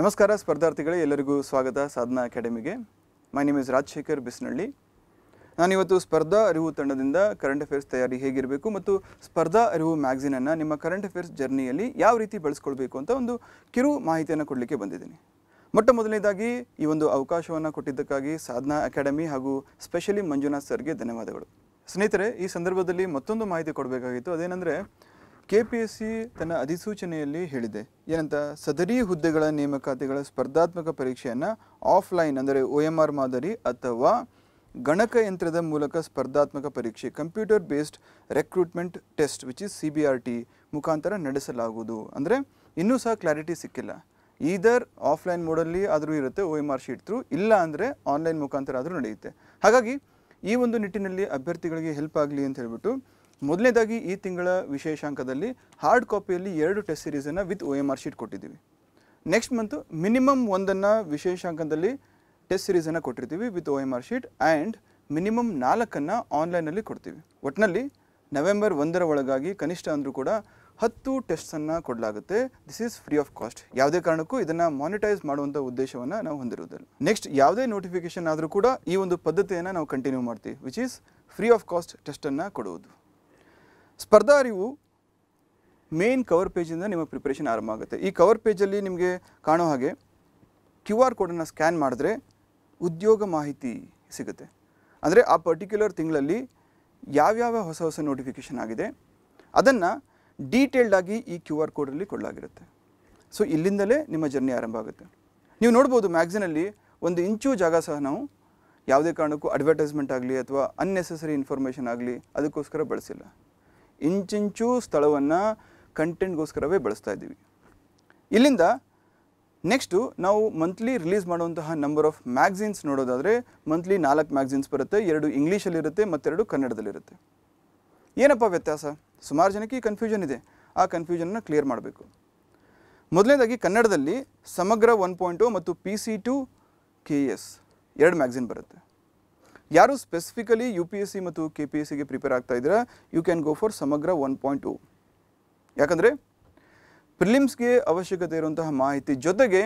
ನಮಸ್ಕಾರ ಸ್ಪರ್ಧಾರ್ಥಿಗಳೇ ಎಲ್ಲರಿಗೂ ಸ್ವಾಗತ ಸಾಧನಾ ಅಕಾಡೆಮಿಗೆ my name is Rajashekar Bisnalli ನಾನಿವತ್ತು ಸ್ಪರ್ಧಾ ಅರಿವು ತಂಡದಿಂದ ಕರೆಂಟ್ ಅಫೇರ್ಸ್ ತಯಾರಿ ಹೇಗಿರಬೇಕು ಮತ್ತು ಸ್ಪರ್ಧಾ ಅರಿವು ಮ್ಯಾಗ್ಝಿನನ್ನು ನಿಮ್ಮ ಕರೆಂಟ್ ಅಫೇರ್ಸ್ ಜರ್ನಿಯಲ್ಲಿ ಯಾವ ರೀತಿ ಬಳಸ್ಕೊಳ್ಬೇಕು ಅಂತ ಒಂದು ಕಿರು ಮಾಹಿತಿಯನ್ನು ಕೊಡಲಿಕ್ಕೆ ಬಂದಿದ್ದೀನಿ ಮೊಟ್ಟ ಮೊದಲನೇದಾಗಿ ಈ ಒಂದು ಅವಕಾಶವನ್ನು ಕೊಟ್ಟಿದ್ದಕ್ಕಾಗಿ ಸಾಧನಾ ಅಕಾಡೆಮಿ ಹಾಗೂ ಸ್ಪೆಷಲಿ ಮಂಜುನಾಥ್ ಸರ್ಗೆ ಧನ್ಯವಾದಗಳು ಸ್ನೇಹಿತರೆ ಈ ಸಂದರ್ಭದಲ್ಲಿ ಮತ್ತೊಂದು ಮಾಹಿತಿ ಕೊಡಬೇಕಾಗಿತ್ತು ಅದೇನೆಂದರೆ ಸಿ ತನ್ನ ಅಧಿಸೂಚನೆಯಲ್ಲಿ ಹೇಳಿದೆ ಏನಂತ ಸದರಿ ಹುದ್ದೆಗಳ ನೇಮಕಾತಿಗಳ ಸ್ಪರ್ಧಾತ್ಮಕ ಪರೀಕ್ಷೆಯನ್ನು ಆಫ್ಲೈನ್ ಅಂದರೆ ಒ ಎಮ್ ಆರ್ ಮಾದರಿ ಅಥವಾ ಗಣಕಯಂತ್ರದ ಮೂಲಕ ಸ್ಪರ್ಧಾತ್ಮಕ ಪರೀಕ್ಷೆ computer based recruitment test which is C B R T ಮುಖಾಂತರ ನಡೆಸಲಾಗುವುದು ಅಂದರೆ ಇನ್ನೂ ಸಹ ಕ್ಲಾರಿಟಿ ಸಿಕ್ಕಿಲ್ಲ ಈದರ್ ಆಫ್ಲೈನ್ ಮೋಡಲ್ಲಿ ಆದರೂ ಇರುತ್ತೆ O M R sheet through ಇಲ್ಲ ಅಂದರೆ ಆನ್ಲೈನ್ ಮುಖಾಂತರ ಆದರೂ ನಡೆಯುತ್ತೆ ಹಾಗಾಗಿ ಈ ಒಂದು ನಿಟ್ಟಿನಲ್ಲಿ ಅಭ್ಯರ್ಥಿಗಳಿಗೆ ಹೆಲ್ಪ್ ಆಗಲಿ ಅಂತ ಹೇಳಿಬಿಟ್ಟು ಮೊದಲನೇದಾಗಿ ಈ ತಿಂಗಳ ವಿಶೇಷಾಂಕದಲ್ಲಿ ಹಾರ್ಡ್ ಕಾಪಿಯಲ್ಲಿ ಎರಡು ಟೆಸ್ಟ್ ಸೀರೀಸನ್ನು with O M R sheet ಕೊಟ್ಟಿದ್ದೀವಿ ನೆಕ್ಸ್ಟ್ ಮಂತು ಮಿನಿಮಮ್ ಒಂದನ್ನು ವಿಶೇಷಾಂಕದಲ್ಲಿ ಟೆಸ್ಟ್ ಸೀರೀಸನ್ನು ಕೊಟ್ಟಿರ್ತೀವಿ with O M R sheet and minimum ನಾಲ್ಕನ್ನು ಆನ್ಲೈನಲ್ಲಿ ಕೊಡ್ತೀವಿ ಒಟ್ಟಿನಲ್ಲಿ ನವೆಂಬರ್ ಒಂದರ ಒಳಗಾಗಿ ಕನಿಷ್ಠ ಅಂದರೂ ಕೂಡ ಹತ್ತು ಟೆಸ್ಟ್ಸನ್ನು ಕೊಡಲಾಗುತ್ತೆ this is free of cost ಯಾವುದೇ ಕಾರಣಕ್ಕೂ ಇದನ್ನು ಮಾನಿಟೈಸ್ ಮಾಡುವಂಥ ಉದ್ದೇಶವನ್ನು ನಾವು ಹೊಂದಿರುವುದಿಲ್ಲ ನೆಕ್ಸ್ಟ್ ಯಾವುದೇ ನೋಟಿಫಿಕೇಶನ್ ಆದರೂ ಕೂಡ ಈ ಒಂದು ಪದ್ಧತಿಯನ್ನು ನಾವು ಕಂಟಿನ್ಯೂ ಮಾಡ್ತೀವಿ which is free of cost ಟೆಸ್ಟನ್ನು ಕೊಡುವುದು ಸ್ಪರ್ಧಾ ಅರಿವು ಮೇನ್ ಕವರ್ ಪೇಜಿಂದ ನಿಮ್ಮ ಪ್ರಿಪ್ರೇಷನ್ ಆರಂಭ ಆಗುತ್ತೆ ಈ ಕವರ್ ಪೇಜಲ್ಲಿ ನಿಮಗೆ ಕಾಣೋ ಹಾಗೆ ಕ್ಯೂ ಆರ್ ಕೋಡನ್ನು ಸ್ಕ್ಯಾನ್ ಮಾಡಿದ್ರೆ ಉದ್ಯೋಗ ಮಾಹಿತಿ ಸಿಗುತ್ತೆ ಅಂದರೆ ಆ ಪರ್ಟಿಕ್ಯುಲರ್ ತಿಂಗಳಲ್ಲಿ ಯಾವ್ಯಾವ ಹೊಸ ಹೊಸ ನೋಟಿಫಿಕೇಷನ್ ಆಗಿದೆ ಅದನ್ನು ಆಗಿ ಈ ಕ್ಯೂ ಆರ್ ಕೋಡಲ್ಲಿ ಕೊಡಲಾಗಿರುತ್ತೆ ಸೊ ಇಲ್ಲಿಂದಲೇ ನಿಮ್ಮ ಜರ್ನಿ ಆರಂಭ ಆಗುತ್ತೆ ನೀವು ನೋಡ್ಬೋದು ಮ್ಯಾಗ್ಝಿನಲ್ಲಿ ಒಂದು ಇಂಚು ಜಾಗ ಸಹ ನಾವು ಯಾವುದೇ ಕಾರಣಕ್ಕೂ ಅಡ್ವರ್ಟೈಸ್ಮೆಂಟ್ ಆಗಲಿ ಅಥವಾ ಅನ್ನೆಸೆಸರಿ ಇನ್ಫಾರ್ಮೇಷನ್ ಆಗಲಿ ಅದಕ್ಕೋಸ್ಕರ ಬಳಸಿಲ್ಲ ಇಂಚಿಂಚು ಸ್ಥಳವನ್ನು ಕಂಟೆಂಟ್ಗೋಸ್ಕರವೇ ಬಳಸ್ತಾ ಇದ್ದೀವಿ ಇಲ್ಲಿಂದ ನೆಕ್ಸ್ಟು ನಾವು ಮಂತ್ಲಿ ರಿಲೀಸ್ ಮಾಡುವಂತಹ ನಂಬರ್ ಆಫ್ ಮ್ಯಾಗ್ಝಿನ್ಸ್ ನೋಡೋದಾದರೆ ಮಂತ್ಲಿ ನಾಲ್ಕು ಮ್ಯಾಗ್ಝಿನ್ಸ್ ಬರುತ್ತೆ ಎರಡು ಇಂಗ್ಲೀಷಲ್ಲಿರುತ್ತೆ ಮತ್ತೆರಡು ಕನ್ನಡದಲ್ಲಿರುತ್ತೆ ಏನಪ್ಪ ವ್ಯತ್ಯಾಸ ಸುಮಾರು ಜನಕ್ಕೆ ಈ ಕನ್ಫ್ಯೂಷನ್ ಇದೆ ಆ ಕನ್ಫ್ಯೂಷನನ್ನು ಕ್ಲಿಯರ್ ಮಾಡಬೇಕು ಮೊದಲನೇದಾಗಿ ಕನ್ನಡದಲ್ಲಿ ಸಮಗ್ರ ಒನ್ ಪಾಯಿಂಟು oh ಮತ್ತು P C to K S ಎರಡು ಮ್ಯಾಗ್ಝಿನ್ ಬರುತ್ತೆ ಯಾರು specifically U P S C ಮತ್ತು ಕೆ ಪಿ ಎಸ್ ಸಿಗೆ ಪ್ರಿಪೇರ್ ಆಗ್ತಾ ಇದ್ದೀರಾ you can go for Samagra one point two ಯಾಕಂದರೆ ಪ್ರಿಲಿಮ್ಸ್ಗೆ ಅವಶ್ಯಕತೆ ಇರುವಂತಹ ಮಾಹಿತಿ ಜೊತೆಗೆ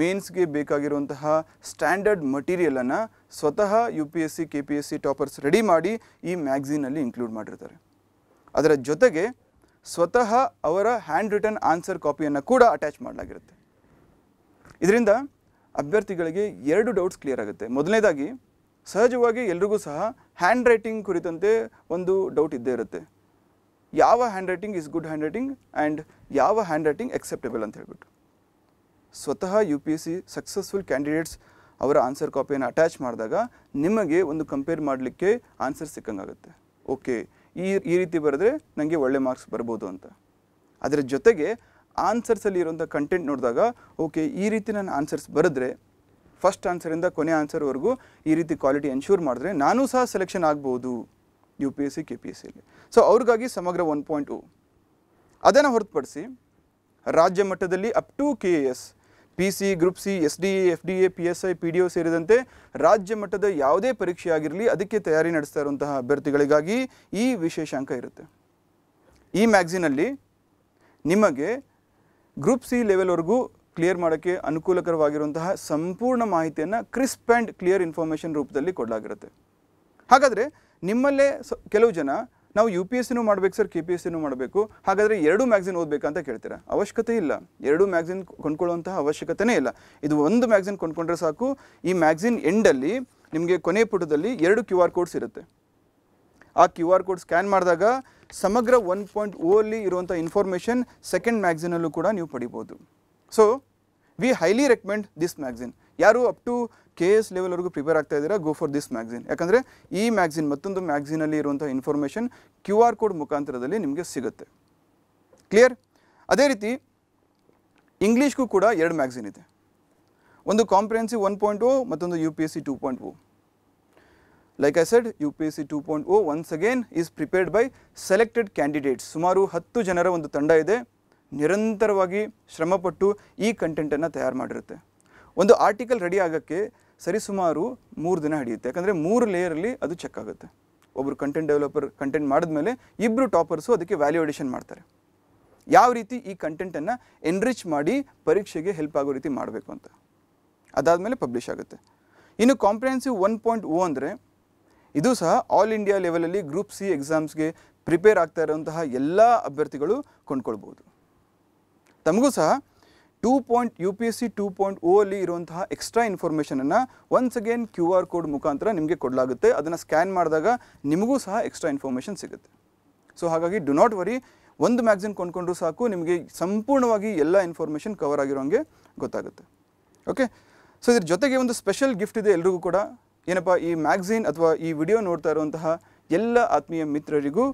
ಮೇನ್ಸ್ಗೆ ಬೇಕಾಗಿರುವಂತಹ ಸ್ಟ್ಯಾಂಡರ್ಡ್ ಮಟೀರಿಯಲನ್ನು ಸ್ವತಃ U P S C K P S C toppers ready ಮಾಡಿ ಈ ಮ್ಯಾಗ್ಝೀನಲ್ಲಿ ಇನ್ಕ್ಲೂಡ್ ಮಾಡಿರ್ತಾರೆ ಅದರ ಜೊತೆಗೆ ಸ್ವತಃ ಅವರ ಹ್ಯಾಂಡ್ ರಿಟನ್ ಆನ್ಸರ್ ಕಾಪಿಯನ್ನು ಕೂಡ ಅಟ್ಯಾಚ್ ಮಾಡಲಾಗಿರುತ್ತೆ ಇದರಿಂದ ಅಭ್ಯರ್ಥಿಗಳಿಗೆ ಎರಡು ಡೌಟ್ಸ್ ಕ್ಲಿಯರ್ ಆಗುತ್ತೆ ಮೊದಲನೇದಾಗಿ ಸಹಜವಾಗಿ ಎಲ್ರಿಗೂ ಸಹ ಹ್ಯಾಂಡ್ ರೈಟಿಂಗ್ ಕುರಿತಂತೆ ಒಂದು ಡೌಟ್ ಇದ್ದೇ ಇರುತ್ತೆ ಯಾವ handwriting is good handwriting and ಯಾವ ಹ್ಯಾಂಡ್ ರೈಟಿಂಗ್ ಎಕ್ಸೆಪ್ಟೇಬಲ್ ಅಂತ ಹೇಳ್ಬಿಟ್ಟು ಸ್ವತಃ U P S C successful candidates ಅವರ ಆನ್ಸರ್ ಕಾಪಿಯನ್ನು ಅಟ್ಯಾಚ್ ಮಾಡಿದಾಗ ನಿಮಗೆ ಒಂದು ಕಂಪೇರ್ ಮಾಡಲಿಕ್ಕೆ ಆನ್ಸರ್ ಸಿಕ್ಕಂಗಾಗುತ್ತೆ ಓಕೆ ಈ ಈ ರೀತಿ ಬರೆದ್ರೆ ನನಗೆ ಒಳ್ಳೆ ಮಾರ್ಕ್ಸ್ ಬರ್ಬೋದು ಅಂತ ಅದರ ಜೊತೆಗೆ ಆನ್ಸರ್ಸಲ್ಲಿ ಇರೋಂಥ ಕಂಟೆಂಟ್ ನೋಡಿದಾಗ ಓಕೆ ಈ ರೀತಿ ನಾನು ಆನ್ಸರ್ಸ್ ಬರೆದ್ರೆ ಫಸ್ಟ್ ಆನ್ಸರಿಂದ ಕೊನೆ ಆನ್ಸರ್ವರೆಗೂ ಈ ರೀತಿ ಕ್ವಾಲಿಟಿ ಎನ್ಶೂರ್ ಮಾಡಿದ್ರೆ ನಾನು ಸಹ ಸೆಲೆಕ್ಷನ್ ಆಗ್ಬೋದು U P S C K P S so ಅವ್ರಿಗಾಗಿ ಸಮಗ್ರ ಒನ್ ಪಾಯಿಂಟ್ ಟು ಅದನ್ನು ಹೊರತುಪಡಿಸಿ ರಾಜ್ಯ ಮಟ್ಟದಲ್ಲಿ up to K A S P C group C S D A F D A P S I P D O ಸೇರಿದಂತೆ ರಾಜ್ಯ ಮಟ್ಟದ ಯಾವುದೇ ಪರೀಕ್ಷೆ ಆಗಿರಲಿ ಅದಕ್ಕೆ ತಯಾರಿ ನಡೆಸ್ತಾ ಇರುವಂತಹ ಅಭ್ಯರ್ಥಿಗಳಿಗಾಗಿ ಈ ವಿಶೇಷಾಂಕ ಇರುತ್ತೆ ಈ ಮ್ಯಾಗ್ಝಿನಲ್ಲಿ ನಿಮಗೆ ಗ್ರೂಪ್ ಸಿ ಲೆವೆಲ್ವರೆಗೂ ಕ್ಲಿಯರ್ ಮಾಡೋಕ್ಕೆ ಅನುಕೂಲಕರವಾಗಿರುವಂತಹ ಸಂಪೂರ್ಣ ಮಾಹಿತಿಯನ್ನು ಕ್ರಿಸ್ಪ್ ಆ್ಯಂಡ್ ಕ್ಲಿಯರ್ ಇನ್ಫಾರ್ಮೇಷನ್ ರೂಪದಲ್ಲಿ ಕೊಡಲಾಗಿರುತ್ತೆ ಹಾಗಾದರೆ ನಿಮ್ಮಲ್ಲೇ ಕೆಲವು ಜನ ನಾವು ಯು ಪಿ ಎಸ್ ಸಿನೂ ಮಾಡಬೇಕು ಸರ್ ಕೆ ಪಿ ಎಸ್ ಸಿನೂ ಮಾಡಬೇಕು ಹಾಗಾದರೆ ಎರಡು ಮ್ಯಾಗ್ಝಿನ್ ಓದಬೇಕಂತ ಕೇಳ್ತೀರಾ ಅವಶ್ಯಕತೆ ಇಲ್ಲ ಎರಡು ಮ್ಯಾಗ್ಝಿನ್ ಕೊಂಡ್ಕೊಳ್ಳುವಂತಹ ಅವಶ್ಯಕತೆಯೇ ಇಲ್ಲ ಇದು ಒಂದು ಮ್ಯಾಗ್ಝಿನ್ ಕೊಂಡ್ಕೊಂಡ್ರೆ ಸಾಕು ಈ ಮ್ಯಾಗ್ಝಿನ್ ಎಂಡಲ್ಲಿ ನಿಮಗೆ ಕೊನೆ ಪುಟದಲ್ಲಿ ಎರಡು ಕ್ಯೂ ಆರ್ ಕೋಡ್ಸ್ ಇರುತ್ತೆ ಆ ಕ್ಯೂ ಆರ್ ಕೋಡ್ ಸ್ಕ್ಯಾನ್ ಮಾಡಿದಾಗ ಸಮಗ್ರ ಒನ್ ಪಾಯಿಂಟ್ ಓ ಅಲ್ಲಿ ಇರುವಂಥ ಇನ್ಫಾರ್ಮೇಷನ್ ಸೆಕೆಂಡ್ ಮ್ಯಾಗ್ಝಿನಲ್ಲೂ ಕೂಡ ನೀವು ಪಡಿಬೋದು so we highly recommend this magazine ಯಾರು ಅಪ್ ಟು ಕೆ ಎಸ್ ಲೆವೆಲ್ವರೆಗೂ ಪ್ರಿಪೇರ್ ಆಗ್ತಾ ಇದ್ದೀರಾ ಗೋ ಫಾರ್ ದಿಸ್ ಮ್ಯಾಗ್ಝಿನ್ ಯಾಕಂದರೆ ಈ ಮ್ಯಾಗ್ಝಿನ್ ಮತ್ತೊಂದು ಮ್ಯಾಗ್ಝಿನಲ್ಲಿ ಇರುವಂಥ ಇನ್ಫಾರ್ಮೇಷನ್ ಕ್ಯೂ ಆರ್ ಕೋಡ್ ಮುಖಾಂತರದಲ್ಲಿ ನಿಮಗೆ ಸಿಗುತ್ತೆ ಕ್ಲಿಯರ್ ಅದೇ ರೀತಿ ಇಂಗ್ಲೀಷ್ಗೂ ಕೂಡ ಎರಡು ಮ್ಯಾಗ್ಝಿನ್ ಇದೆ ಒಂದು ಕಾಂಪ್ರಿಹೆನ್ಸಿವ್ ಒನ್ ಪಾಯಿಂಟ್ ಓ ಮತ್ತೊಂದು U P S C two point O like I said U P S C two point O once again is prepared by selected candidates ಸುಮಾರು ಹತ್ತು ಜನರ ಒಂದು ತಂಡ ಇದೆ ನಿರಂತರವಾಗಿ ಶ್ರಮಪಟ್ಟು ಈ ಕಂಟೆಂಟನ್ನು ತಯಾರು ಮಾಡಿರುತ್ತೆ ಒಂದು ಆರ್ಟಿಕಲ್ ರೆಡಿ ಆಗೋಕ್ಕೆ ಸರಿಸುಮಾರು ಮೂರು ದಿನ ಹಿಡಿಯುತ್ತೆ ಯಾಕಂದರೆ ಮೂರು ಲೇಯರಲ್ಲಿ ಅದು ಚೆಕ್ ಆಗುತ್ತೆ ಒಬ್ಬರು ಕಂಟೆಂಟ್ ಡೆವಲಪರ್ ಕಂಟೆಂಟ್ ಮಾಡಿದ್ಮೇಲೆ ಇಬ್ಬರು ಟಾಪರ್ಸು ಅದಕ್ಕೆ ವ್ಯಾಲ್ಯೂ ಮಾಡ್ತಾರೆ ಯಾವ ರೀತಿ ಈ ಕಂಟೆಂಟನ್ನು ಎನ್ರಿಚ್ ಮಾಡಿ ಪರೀಕ್ಷೆಗೆ ಹೆಲ್ಪ್ ಆಗೋ ರೀತಿ ಮಾಡಬೇಕು ಅಂತ ಅದಾದಮೇಲೆ ಪಬ್ಲಿಷ್ ಆಗುತ್ತೆ ಇನ್ನು ಕಾಂಪ್ರಿಹೆನ್ಸಿವ್ ಒನ್ ಪಾಯಿಂಟ್ ಓ ಅಂದರೆ ಇದು ಸಹ ಆಲ್ ಇಂಡಿಯಾ ಲೆವೆಲಲ್ಲಿ ಗ್ರೂಪ್ ಸಿ ಎಕ್ಸಾಮ್ಸ್ಗೆ ಪ್ರಿಪೇರ್ ಆಗ್ತಾ ಇರುವಂತಹ ಎಲ್ಲ ಅಭ್ಯರ್ಥಿಗಳು ಕೊಂಡ್ಕೊಳ್ಬೋದು ತಮಗೂ ಸಹ two point U P S C two point O ಅಲ್ಲಿ ಇರುವಂತಹ ಎಕ್ಸ್ಟ್ರಾ ಇನ್ಫಾರ್ಮೇಷನನ್ನು once again Q R code ಮುಖಾಂತರ ನಿಮಗೆ ಕೊಡಲಾಗುತ್ತೆ ಅದನ್ನು ಸ್ಕ್ಯಾನ್ ಮಾಡಿದಾಗ ನಿಮಗೂ ಸಹ ಎಕ್ಸ್ಟ್ರಾ ಇನ್ಫಾರ್ಮೇಷನ್ ಸಿಗುತ್ತೆ ಸೊ ಹಾಗಾಗಿ ಡು ನಾಟ್ ವರಿ ಒಂದು ಮ್ಯಾಗ್ಝಿನ್ ಕೊಂಡ್ಕೊಂಡ್ರೂ ಸಾಕು ನಿಮಗೆ ಸಂಪೂರ್ಣವಾಗಿ ಎಲ್ಲ ಇನ್ಫಾರ್ಮೇಷನ್ ಕವರ್ ಆಗಿರೋಂಗೆ ಗೊತ್ತಾಗುತ್ತೆ ಓಕೆ ಸೊ ಇದ್ರ ಜೊತೆಗೆ ಒಂದು ಸ್ಪೆಷಲ್ ಗಿಫ್ಟ್ ಇದೆ ಎಲ್ರಿಗೂ ಕೂಡ ಏನಪ್ಪ ಈ ಮ್ಯಾಗ್ಝಿನ್ ಅಥವಾ ಈ ವಿಡಿಯೋ ನೋಡ್ತಾ ಇರುವಂತಹ ಎಲ್ಲ ಆತ್ಮೀಯ ಮಿತ್ರರಿಗೂ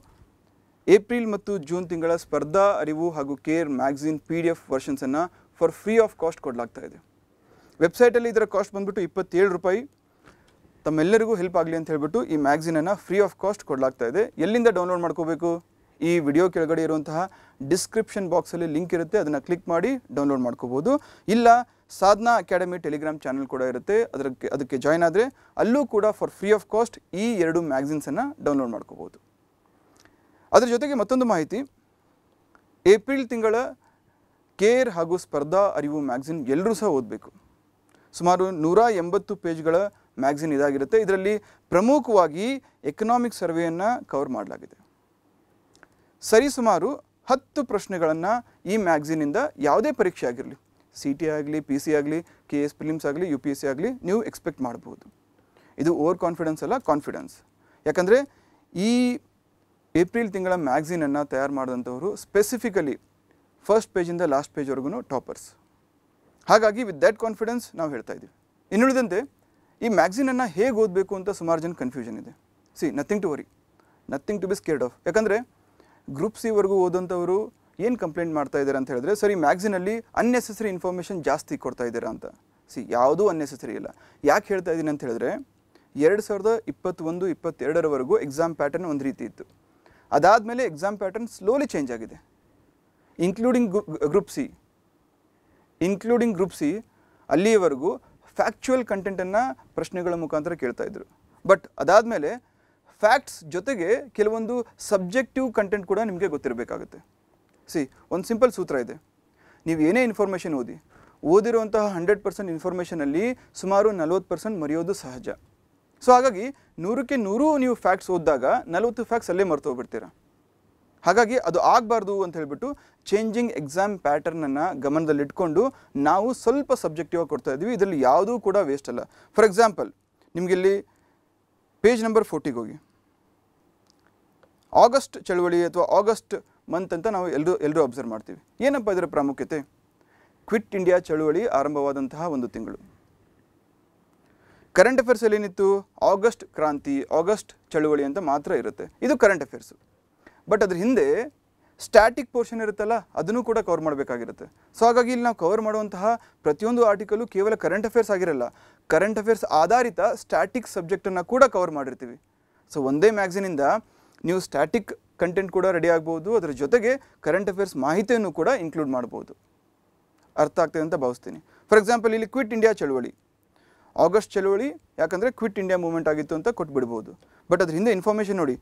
ಏಪ್ರಿಲ್ ಮತ್ತು ಜೂನ್ ತಿಂಗಳ ಸ್ಪರ್ಧಾ ಅರಿವು ಹಾಗೂ care magazine P D F ವರ್ಷನ್ಸನ್ನು ಫಾರ್ ಫ್ರೀ ಆಫ್ ಕಾಸ್ಟ್ ಕೊಡಲಾಗ್ತಾ ಇದೆ ವೆಬ್ಸೈಟಲ್ಲಿ ಇದರ ಕಾಸ್ಟ್ ಬಂದ್ಬಿಟ್ಟು ಇಪ್ಪತ್ತೇಳು ರೂಪಾಯಿ ತಮ್ಮೆಲ್ಲರಿಗೂ ಹೆಲ್ಪ್ ಆಗಲಿ ಅಂತ ಹೇಳ್ಬಿಟ್ಟು ಈ ಮ್ಯಾಗ್ಝಿನನ್ನು ಫ್ರೀ ಆಫ್ ಕಾಸ್ಟ್ ಕೊಡಲಾಗ್ತಾ ಇದೆ ಎಲ್ಲಿಂದ ಡೌನ್ಲೋಡ್ ಮಾಡ್ಕೋಬೇಕು ಈ ವಿಡಿಯೋ ಕೆಳಗಡೆ ಇರುವಂತಹ ಡಿಸ್ಕ್ರಿಪ್ಷನ್ ಬಾಕ್ಸಲ್ಲಿ ಲಿಂಕ್ ಇರುತ್ತೆ ಅದನ್ನು ಕ್ಲಿಕ್ ಮಾಡಿ ಡೌನ್ಲೋಡ್ ಮಾಡ್ಕೋಬೋದು ಇಲ್ಲ ಸಾಧನಾ ಅಕಾಡೆಮಿ ಟೆಲಿಗ್ರಾಮ್ ಚಾನಲ್ ಕೂಡ ಇರುತ್ತೆ ಅದಕ್ಕೆ ಅದಕ್ಕೆ ಜಾಯ್ನ್ ಆದರೆ ಅಲ್ಲೂ ಕೂಡ ಫಾರ್ ಫ್ರೀ ಆಫ್ ಕಾಸ್ಟ್ ಈ ಎರಡು ಮ್ಯಾಗ್ಝಿನ್ಸನ್ನು ಡೌನ್ಲೋಡ್ ಮಾಡ್ಕೋಬೋದು ಅದರ ಜೊತೆಗೆ ಮತ್ತೊಂದು ಮಾಹಿತಿ ಏಪ್ರಿಲ್ ತಿಂಗಳ ಕೇರ್ ಹಾಗೂ ಸ್ಪರ್ಧಾ ಅರಿವು ಮ್ಯಾಗ್ಝಿನ್ ಎಲ್ಲರೂ ಸಹ ಓದಬೇಕು ಸುಮಾರು ನೂರ ಎಂಬತ್ತು ಪೇಜ್ಗಳ ಮ್ಯಾಗ್ಝಿನ್ ಇದಾಗಿರುತ್ತೆ ಇದರಲ್ಲಿ ಪ್ರಮುಖವಾಗಿ ಎಕನಾಮಿಕ್ ಸರ್ವೆಯನ್ನು ಕವರ್ ಮಾಡಲಾಗಿದೆ ಸರಿಸುಮಾರು ಹತ್ತು ಪ್ರಶ್ನೆಗಳನ್ನು ಈ ಮ್ಯಾಗ್ಝಿನಿಂದ ಯಾವುದೇ ಪರೀಕ್ಷೆ ಆಗಿರಲಿ ಸಿ ಟಿ ಆಗಲಿ ಪಿ ಸಿ ಆಗಲಿ ಕೆ ಎಸ್ ಫಿಲಿಮ್ಸ್ ಆಗಲಿ ಯು ಪಿ ಎಸ್ ಸಿ ಆಗಲಿ ನೀವು ಎಕ್ಸ್ಪೆಕ್ಟ್ ಮಾಡಬಹುದು ಇದು ಓವರ್ ಕಾನ್ಫಿಡೆನ್ಸ್ ಅಲ್ಲ ಕಾನ್ಫಿಡೆನ್ಸ್ ಯಾಕಂದರೆ ಈ ಏಪ್ರಿಲ್ ತಿಂಗಳ ಮ್ಯಾಗ್ಝಿನನ್ನು ತಯಾರು ಮಾಡಿದಂಥವರು ಸ್ಪೆಸಿಫಿಕಲಿ ಫಸ್ಟ್ ಪೇಜಿಂದ ಲಾಸ್ಟ್ ಪೇಜ್ವರೆಗೂ ಟಾಪರ್ಸ್ ಹಾಗಾಗಿ ವಿತ್ ದ್ಯಾಟ್ ಕಾನ್ಫಿಡೆನ್ಸ್ ನಾವು ಹೇಳ್ತಾ ಇದ್ದೀವಿ ಇನ್ನುಳಿದಂತೆ ಈ ಮ್ಯಾಗ್ಝಿನನ್ನು ಹೇಗೆ ಓದಬೇಕು ಅಂತ ಸುಮಾರು ಜನ ಕನ್ಫ್ಯೂಷನ್ ಇದೆ see nothing to worry nothing to be scared of ಯಾಕಂದರೆ ಗ್ರೂಪ್ ಸಿವರೆಗೂ ಓದಂಥವರು ಏನು ಕಂಪ್ಲೇಂಟ್ ಮಾಡ್ತಾ ಇದ್ದಾರೆ ಅಂತ ಹೇಳಿದ್ರೆ ಸರಿ ಮ್ಯಾಗ್ಝಿನಲ್ಲಿ ಅನ್ನೆಸೆಸರಿ ಇನ್ಫಾರ್ಮೇಷನ್ ಜಾಸ್ತಿ ಕೊಡ್ತಾ ಇದ್ದೀರಾ ಅಂತ ಸಿ ಯಾವುದೂ ಅನ್ನೆಸೆಸರಿ ಇಲ್ಲ ಯಾಕೆ ಹೇಳ್ತಾ ಇದ್ದೀನಿ ಅಂತ ಹೇಳಿದ್ರೆ ಎರಡು ಸಾವಿರದ ಇಪ್ಪತ್ತೊಂದು ಇಪ್ಪತ್ತೆರಡರವರೆಗೂ ಎಕ್ಸಾಮ್ ಪ್ಯಾಟರ್ನ್ ಒಂದು ರೀತಿ ಇತ್ತು ಅದಾದಮೇಲೆ ಎಕ್ಸಾಮ್ ಪ್ಯಾಟರ್ನ್ ಸ್ಲೋಲಿ ಚೇಂಜ್ ಆಗಿದೆ including group C including group C ಅಲ್ಲಿಯವರೆಗೂ ಫ್ಯಾಕ್ಚುಯಲ್ ಕಂಟೆಂಟನ್ನು ಪ್ರಶ್ನೆಗಳ ಮುಖಾಂತರ ಕೇಳ್ತಾ ಇದ್ರು ಬಟ್ ಅದಾದಮೇಲೆ ಫ್ಯಾಕ್ಟ್ಸ್ ಜೊತೆಗೆ ಕೆಲವೊಂದು ಸಬ್ಜೆಕ್ಟಿವ್ ಕಂಟೆಂಟ್ ಕೂಡ ನಿಮಗೆ ಗೊತ್ತಿರಬೇಕಾಗುತ್ತೆ ಸಿ ಒಂದು ಸಿಂಪಲ್ ಸೂತ್ರ ಇದೆ ನೀವು ಏನೇ ಇನ್ಫಾರ್ಮೇಷನ್ ಓದಿ ಓದಿರುವಂತಹ ಹಂಡ್ರೆಡ್ ಪರ್ಸೆಂಟ್ ಇನ್ಫಾರ್ಮೇಷನಲ್ಲಿ ಸುಮಾರು ನಲ್ವತ್ತು ಪರ್ಸೆಂಟ್ ಮರೆಯೋದು ಸಹಜ ಸೊ ಹಾಗಾಗಿ ನೂರಕ್ಕೆ ನೂರು ನೀವು ಫ್ಯಾಕ್ಟ್ಸ್ ಓದಿದಾಗ ನಲವತ್ತು ಫ್ಯಾಕ್ಟ್ಸ್ ಅಲ್ಲೇ ಮರ್ತೋಗ್ಬಿಡ್ತೀರಾ ಹಾಗಾಗಿ ಅದು ಆಗಬಾರ್ದು ಅಂತ ಹೇಳ್ಬಿಟ್ಟು ಚೇಂಜಿಂಗ್ ಎಕ್ಸಾಮ್ ಪ್ಯಾಟರ್ನನ್ನು ಗಮನದಲ್ಲಿಟ್ಕೊಂಡು ನಾವು ಸ್ವಲ್ಪ ಸಬ್ಜೆಕ್ಟಿವಾಗಿ ಕೊಡ್ತಾ ಇದ್ವಿ ಇದರಲ್ಲಿ ಯಾವುದೂ ಕೂಡ ವೇಸ್ಟ್ ಅಲ್ಲ ಫಾರ್ ಎಕ್ಸಾಂಪಲ್ ಇಲ್ಲಿ ಪೇಜ್ ನಂಬರ್ ಫೋರ್ಟಿಗೆ ಹೋಗಿ ಆಗಸ್ಟ್ ಚಳುವಳಿ ಅಥವಾ ಆಗಸ್ಟ್ ಮಂತ್ ಅಂತ ನಾವು ಎಲ್ಲರೂ ಎಲ್ಲರೂ ಅಬ್ಸರ್ವ್ ಮಾಡ್ತೀವಿ ಏನಪ್ಪ ಇದರ ಪ್ರಾಮುಖ್ಯತೆ ಕ್ವಿಟ್ ಇಂಡಿಯಾ ಚಳುವಳಿ ಆರಂಭವಾದಂತಹ ಒಂದು ತಿಂಗಳು ಕರೆಂಟ್ ಅಫೇರ್ಸಲ್ಲಿ ಏನಿತ್ತು ಆಗಸ್ಟ್ ಕ್ರಾಂತಿ ಆಗಸ್ಟ್ ಚಳುವಳಿ ಅಂತ ಮಾತ್ರ ಇರುತ್ತೆ ಇದು ಕರೆಂಟ್ ಅಫೇರ್ಸು ಬಟ್ ಅದ್ರ ಹಿಂದೆ ಸ್ಟ್ಯಾಟಿಕ್ ಪೋರ್ಷನ್ ಇರುತ್ತಲ್ಲ ಅದನ್ನು ಕೂಡ ಕವರ್ ಮಾಡಬೇಕಾಗಿರುತ್ತೆ ಸೊ ಹಾಗಾಗಿ ಇಲ್ಲಿ ನಾವು ಕವರ್ ಮಾಡುವಂತಹ ಪ್ರತಿಯೊಂದು ಆರ್ಟಿಕಲು ಕೇವಲ ಕರೆಂಟ್ ಅಫೇರ್ಸ್ ಆಗಿರಲ್ಲ ಕರೆಂಟ್ ಅಫೇರ್ಸ್ ಆಧಾರಿತ ಸ್ಟ್ಯಾಟಿಕ್ ಸಬ್ಜೆಕ್ಟನ್ನು ಕೂಡ ಕವರ್ ಮಾಡಿರ್ತೀವಿ ಸೊ ಒಂದೇ ಮ್ಯಾಗ್ಝಿನಿಂದ ನೀವು ಸ್ಟ್ಯಾಟಿಕ್ ಕಂಟೆಂಟ್ ಕೂಡ ರೆಡಿ ಆಗ್ಬೋದು ಅದರ ಜೊತೆಗೆ ಕರೆಂಟ್ ಅಫೇರ್ಸ್ ಮಾಹಿತಿಯನ್ನು ಕೂಡ ಇನ್ಕ್ಲೂಡ್ ಮಾಡ್ಬೋದು ಅರ್ಥ ಆಗ್ತದೆ ಅಂತ ಭಾವಿಸ್ತೀನಿ ಫಾರ್ ಎಕ್ಸಾಂಪಲ್ ಇಲ್ಲಿ ಕ್ವಿಟ್ ಇಂಡಿಯಾ ಚಳುವಳಿ ಆಗಸ್ಟ್ ಚಳುವಳಿ ಯಾಕಂದರೆ ಕ್ವಿಟ್ ಇಂಡಿಯಾ ಮೂವ್ಮೆಂಟ್ ಆಗಿತ್ತು ಅಂತ ಕೊಟ್ಬಿಡ್ಬೋದು ಬಟ್ ಅದ್ರ ಹಿಂದೆ ಇನ್ಫಾರ್ಮೇಷನ್ ನೋಡಿ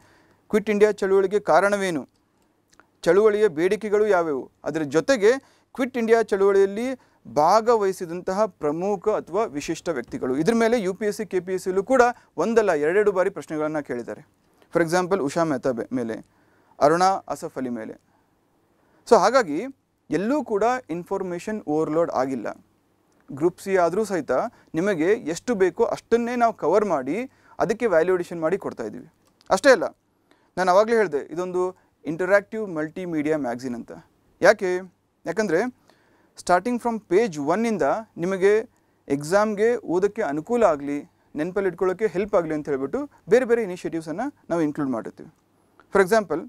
ಕ್ವಿಟ್ ಇಂಡಿಯಾ ಚಳುವಳಿಗೆ ಕಾರಣವೇನು ಚಳುವಳಿಯ ಬೇಡಿಕೆಗಳು ಯಾವ್ಯಾವು ಅದರ ಜೊತೆಗೆ ಕ್ವಿಟ್ ಇಂಡಿಯಾ ಚಳುವಳಿಯಲ್ಲಿ ಭಾಗವಹಿಸಿದಂತಹ ಪ್ರಮುಖ ಅಥವಾ ವಿಶಿಷ್ಟ ವ್ಯಕ್ತಿಗಳು ಇದ್ರ ಮೇಲೆ U P S C K P S ಸಿಲೂ ಕೂಡ ಒಂದಲ್ಲ ಎರಡೆರಡು ಬಾರಿ ಪ್ರಶ್ನೆಗಳನ್ನು ಕೇಳಿದ್ದಾರೆ ಫಾರ್ ಎಕ್ಸಾಂಪಲ್ ಉಷಾ ಮೆಹ್ತಾ ಮೇಲೆ ಅರುಣಾ ಅಸಫ್ ಅಲಿ ಮೇಲೆ ಸೊ ಹಾಗಾಗಿ ಎಲ್ಲೂ ಕೂಡ ಇನ್ಫಾರ್ಮೇಷನ್ ಓವರ್ಲೋಡ್ ಆಗಿಲ್ಲ ಗ್ರೂಪ್ ಸಿ ಆದರೂ ಸಹಿತ ನಿಮಗೆ ಎಷ್ಟು ಬೇಕೋ ಅಷ್ಟನ್ನೇ ನಾವು ಕವರ್ ಮಾಡಿ ಅದಕ್ಕೆ ವ್ಯಾಲ್ಯೂ ಮಾಡಿ ಕೊಡ್ತಾ ಇದ್ದೀವಿ ಅಷ್ಟೇ ಅಲ್ಲ ನಾನು ಆವಾಗಲೇ ಹೇಳಿದೆ ಇದೊಂದು ಇಂಟರಾಕ್ಟಿವ್ ಮಲ್ಟಿಮೀಡಿಯಾ ಮ್ಯಾಗ್ಝಿನ್ ಅಂತ ಯಾಕೆ ಯಾಕಂದರೆ ಸ್ಟಾರ್ಟಿಂಗ್ ಫ್ರಮ್ ಪೇಜ್ ಒನ್ನಿಂದ ನಿಮಗೆ ಎಕ್ಸಾಮ್ಗೆ ಓದೋಕ್ಕೆ ಅನುಕೂಲ ಆಗಲಿ ನೆನಪಲ್ಲಿ ಇಟ್ಕೊಳ್ಳೋಕ್ಕೆ ಹೆಲ್ಪ್ ಆಗಲಿ ಅಂತ ಹೇಳಿಬಿಟ್ಟು ಬೇರೆ ಬೇರೆ ಇನಿಷಿಯೇಟಿವ್ಸನ್ನು ನಾವು ಇನ್ಕ್ಲೂಡ್ ಮಾಡಿರ್ತೀವಿ ಫಾರ್ ಎಕ್ಸಾಂಪಲ್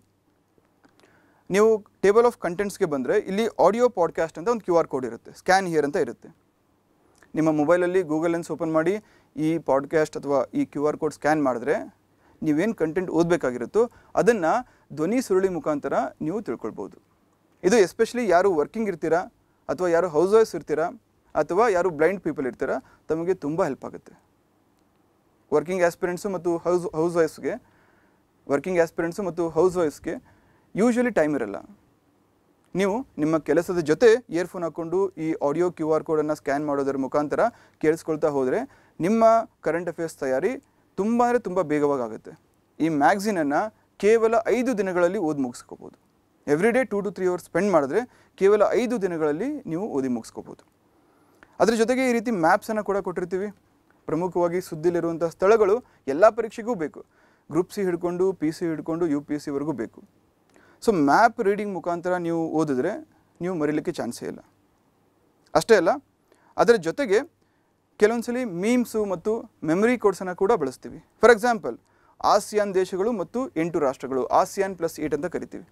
ನೀವು ಟೇಬಲ್ ಆಫ್ ಕಂಟೆಂಟ್ಸ್ಗೆ ಬಂದರೆ ಇಲ್ಲಿ ಆಡಿಯೋ ಪಾಡ್ಕಾಸ್ಟ್ ಅಂತ ಒಂದು ಕ್ಯೂ ಆರ್ ಕೋಡ್ ಇರುತ್ತೆ ಸ್ಕ್ಯಾನ್ ಹಿಯರ್ ಅಂತ ಇರುತ್ತೆ ನಿಮ್ಮ ಮೊಬೈಲಲ್ಲಿ ಗೂಗಲ್ ಲೆನ್ಸ್ ಓಪನ್ ಮಾಡಿ ಈ ಪಾಡ್ಕ್ಯಾಸ್ಟ್ ಅಥವಾ ಈ ಕ್ಯೂ ಆರ್ ಕೋಡ್ ಸ್ಕ್ಯಾನ್ ಮಾಡಿದ್ರೆ ನೀವೇನು ಕಂಟೆಂಟ್ ಓದಬೇಕಾಗಿರುತ್ತೋ ಅದನ್ನು ಧ್ವನಿ ಸುರುಳಿ ಮುಖಾಂತರ ನೀವು ತಿಳ್ಕೊಳ್ಬೋದು ಇದು ಎಸ್ಪೆಷಲಿ ಯಾರು ವರ್ಕಿಂಗ್ ಇರ್ತೀರಾ ಅಥವಾ ಯಾರು ಹೌಸ್ ವೈಫ್ಸ್ ಇರ್ತೀರಾ ಅಥವಾ ಯಾರು ಬ್ಲೈಂಡ್ ಪೀಪಲ್ ಇರ್ತೀರಾ ತಮಗೆ ತುಂಬ ಹೆಲ್ಪ್ ಆಗುತ್ತೆ ವರ್ಕಿಂಗ್ ಆ್ಯಸ್ಪಿರೆಂಟ್ಸು ಮತ್ತು ಹೌಸ್ ಹೌಸ್ ವೈಫ್ಸ್ಗೆ ವರ್ಕಿಂಗ್ ಆ್ಯಸ್ಪಿರೆಂಟ್ಸು ಮತ್ತು ಹೌಸ್ ವೈಫ್ಸ್ಗೆ ಯೂಶ್ವಲಿ ಟೈಮ್ ಇರಲ್ಲ ನೀವು ನಿಮ್ಮ ಕೆಲಸದ ಜೊತೆ ಇಯರ್ಫೋನ್ ಹಾಕ್ಕೊಂಡು ಈ ಆಡಿಯೋ ಕ್ಯೂ ಆರ್ ಕೋಡನ್ನು ಸ್ಕ್ಯಾನ್ ಮಾಡೋದರ ಮುಖಾಂತರ ಕೇಳಿಸ್ಕೊಳ್ತಾ ಹೋದರೆ ನಿಮ್ಮ ಕರೆಂಟ್ ಅಫೇರ್ಸ್ ತಯಾರಿ ತುಂಬ ಅಂದರೆ ತುಂಬ ಬೇಗವಾಗುತ್ತೆ ಈ ಮ್ಯಾಗ್ಝಿನನ್ನು ಕೇವಲ ಐದು ದಿನಗಳಲ್ಲಿ ಓದಿ ಮುಗಿಸ್ಕೋಬೋದು every day two to three hours spend ಮಾಡಿದ್ರೆ ಕೇವಲ ಐದು ದಿನಗಳಲ್ಲಿ ನೀವು ಓದಿ ಮುಗಿಸ್ಕೋಬೋದು ಅದರ ಜೊತೆಗೆ ಈ ರೀತಿ ಮ್ಯಾಪ್ಸನ್ನು ಕೂಡ ಕೊಟ್ಟಿರ್ತೀವಿ ಪ್ರಮುಖವಾಗಿ ಸುದ್ದಿಲಿರುವಂಥ ಸ್ಥಳಗಳು ಎಲ್ಲ ಪರೀಕ್ಷೆಗೂ ಬೇಕು ಗ್ರೂಪ್ ಸಿ ಹಿಡ್ಕೊಂಡು ಪಿ ಸಿ ಹಿಡ್ಕೊಂಡು ಯು ಪಿ ಎಸ್ ಸಿವರೆಗೂ ಬೇಕು ಸೊ ಮ್ಯಾಪ್ ರೀಡಿಂಗ್ ಮುಖಾಂತರ ನೀವು ಓದಿದ್ರೆ ನೀವು ಮರಿಲಿಕ್ಕೆ ಚಾನ್ಸೇ ಇಲ್ಲ ಅಷ್ಟೇ ಅಲ್ಲ ಅದರ ಜೊತೆಗೆ ಕೆಲವೊಂದು ಸಲ ಮೀಮ್ಸು ಮತ್ತು ಮೆಮರಿ ಕೋಡ್ಸನ್ನು ಕೂಡ ಬಳಸ್ತೀವಿ ಫಾರ್ ಎಕ್ಸಾಂಪಲ್ ಆಸಿಯಾನ್ ದೇಶಗಳು ಮತ್ತು ಎಂಟು ರಾಷ್ಟ್ರಗಳು ಆಸಿಯಾನ್ ಪ್ಲಸ್ ಏಟ್ ಅಂತ ಕರಿತೀವಿ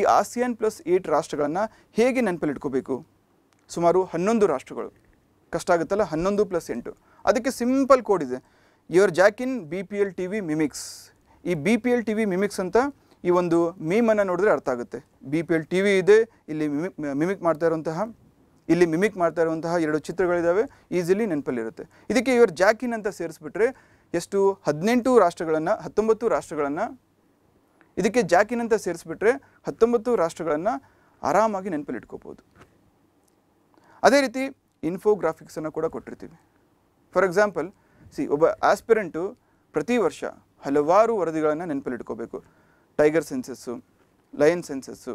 ಈ ಆಸಿಯಾನ್ ಪ್ಲಸ್ ಏಟ್ ರಾಷ್ಟ್ರಗಳನ್ನು ಹೇಗೆ ನೆನಪಲ್ಲಿಟ್ಕೋಬೇಕು ಇಟ್ಕೋಬೇಕು ಸುಮಾರು ಹನ್ನೊಂದು ರಾಷ್ಟ್ರಗಳು ಕಷ್ಟ ಆಗುತ್ತಲ್ಲ ಹನ್ನೊಂದು ಪ್ಲಸ್ ಎಂಟು ಅದಕ್ಕೆ ಸಿಂಪಲ್ ಕೋಡ್ ಇದೆ ಯುವರ್ ಜಾಕಿನ್ in B P L T V mimics ಈ B P L T V mimics ಅಂತ ಈ ಒಂದು ಮೀಮನ್ನು ನೋಡಿದ್ರೆ ಅರ್ಥ ಆಗುತ್ತೆ B P L T V ಇದೆ ಇಲ್ಲಿ ಮಿಮಿಕ್ ಮಿಮಿಕ್ ಮಾಡ್ತಾ ಇರುವಂತಹ ಇಲ್ಲಿ ಮಿಮಿಕ್ ಮಾಡ್ತಾ ಇರುವಂತಹ ಎರಡು ಚಿತ್ರಗಳಿದ್ದಾವೆ ಈಸಿಲಿ ನೆನಪಲ್ಲಿರುತ್ತೆ ಇದಕ್ಕೆ ಇವರು ಜಾಕಿನ್ ಅಂತ ಸೇರಿಸ್ಬಿಟ್ರೆ ಎಷ್ಟು ಹದಿನೆಂಟು ರಾಷ್ಟ್ರಗಳನ್ನು ಹತ್ತೊಂಬತ್ತು ರಾಷ್ಟ್ರಗಳನ್ನು ಇದಕ್ಕೆ ಜಾಕಿನ್ ಅಂತ ಸೇರಿಸ್ಬಿಟ್ರೆ ಹತ್ತೊಂಬತ್ತು ರಾಷ್ಟ್ರಗಳನ್ನು ಆರಾಮಾಗಿ ನೆನಪಲ್ಲಿ ಇಟ್ಕೋಬೋದು ಅದೇ ರೀತಿ ಇನ್ಫೋಗ್ರಾಫಿಕ್ಸನ್ನು ಕೂಡ ಕೊಟ್ಟಿರ್ತೀವಿ ಫಾರ್ ಎಕ್ಸಾಂಪಲ್ ಸಿ ಒಬ್ಬ ಆಸ್ಪಿರೆಂಟು ಪ್ರತಿ ವರ್ಷ ಹಲವಾರು ವರದಿಗಳನ್ನು ನೆನಪಲ್ಲಿಟ್ಕೋಬೇಕು ಟೈಗರ್ ಸೆನ್ಸಸ್ಸು ಲಯನ್ ಸೆನ್ಸಸ್ಸು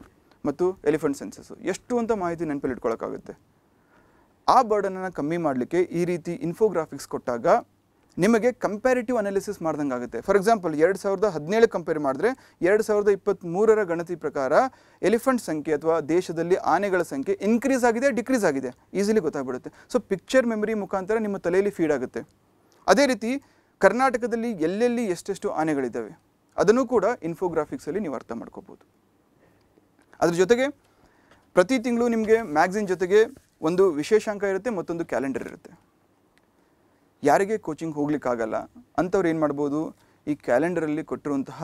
ಮತ್ತು ಎಲಿಫೆಂಟ್ ಸೆನ್ಸಸ್ಸು ಎಷ್ಟು ಅಂತ ಮಾಹಿತಿ ನೆನಪಲ್ಲಿ ಇಟ್ಕೊಳ್ಳೋಕ್ಕಾಗುತ್ತೆ ಆ ಬರ್ಡನನ್ನು ಕಮ್ಮಿ ಮಾಡಲಿಕ್ಕೆ ಈ ರೀತಿ ಇನ್ಫೋಗ್ರಾಫಿಕ್ಸ್ ಕೊಟ್ಟಾಗ ನಿಮಗೆ ಕಂಪ್ಯಾರಿಟಿವ್ ಅನಾಲಿಸಿಸ್ ಮಾಡ್ದಂಗೆ ಆಗುತ್ತೆ ಫಾರ್ ಎಕ್ಸಾಂಪಲ್ ಎರಡು ಸಾವಿರದ ಹದಿನೇಳು ಕಂಪೇರ್ ಮಾಡಿದ್ರೆ ಎರಡು ಸಾವಿರದ ಇಪ್ಪತ್ತ್ಮೂರರ ಗಣತಿ ಪ್ರಕಾರ ಎಲಿಫೆಂಟ್ ಸಂಖ್ಯೆ ಅಥವಾ ದೇಶದಲ್ಲಿ ಆನೆಗಳ ಸಂಖ್ಯೆ ಇನ್ಕ್ರೀಸ್ ಆಗಿದೆ ಡಿಕ್ರೀಸ್ ಆಗಿದೆ ಈಸಿಲಿ ಗೊತ್ತಾಗ್ಬಿಡುತ್ತೆ ಸೊ ಪಿಕ್ಚರ್ ಮೆಮರಿ ಮುಖಾಂತರ ನಿಮ್ಮ ತಲೆಯಲ್ಲಿ ಫೀಡ್ ಆಗುತ್ತೆ ಅದೇ ರೀತಿ ಕರ್ನಾಟಕದಲ್ಲಿ ಎಲ್ಲೆಲ್ಲಿ ಎಷ್ಟೆಷ್ಟು ಆನೆಗಳಿದ್ದಾವೆ ಅದನ್ನು ಕೂಡ ಇನ್ಫೋಗ್ರಾಫಿಕ್ಸಲ್ಲಿ ನೀವು ಅರ್ಥ ಮಾಡ್ಕೋಬೋದು ಅದ್ರ ಜೊತೆಗೆ ಪ್ರತಿ ತಿಂಗಳು ನಿಮಗೆ ಮ್ಯಾಗ್ಝಿನ್ ಜೊತೆಗೆ ಒಂದು ವಿಶೇಷಾಂಕ ಇರುತ್ತೆ ಮತ್ತೊಂದು ಕ್ಯಾಲೆಂಡರ್ ಇರುತ್ತೆ ಯಾರಿಗೆ ಕೋಚಿಂಗ್ ಹೋಗ್ಲಿಕ್ಕಾಗಲ್ಲ ಅಂಥವ್ರು ಏನು ಮಾಡ್ಬೋದು ಈ ಕ್ಯಾಲೆಂಡರಲ್ಲಿ ಕೊಟ್ಟಿರುವಂತಹ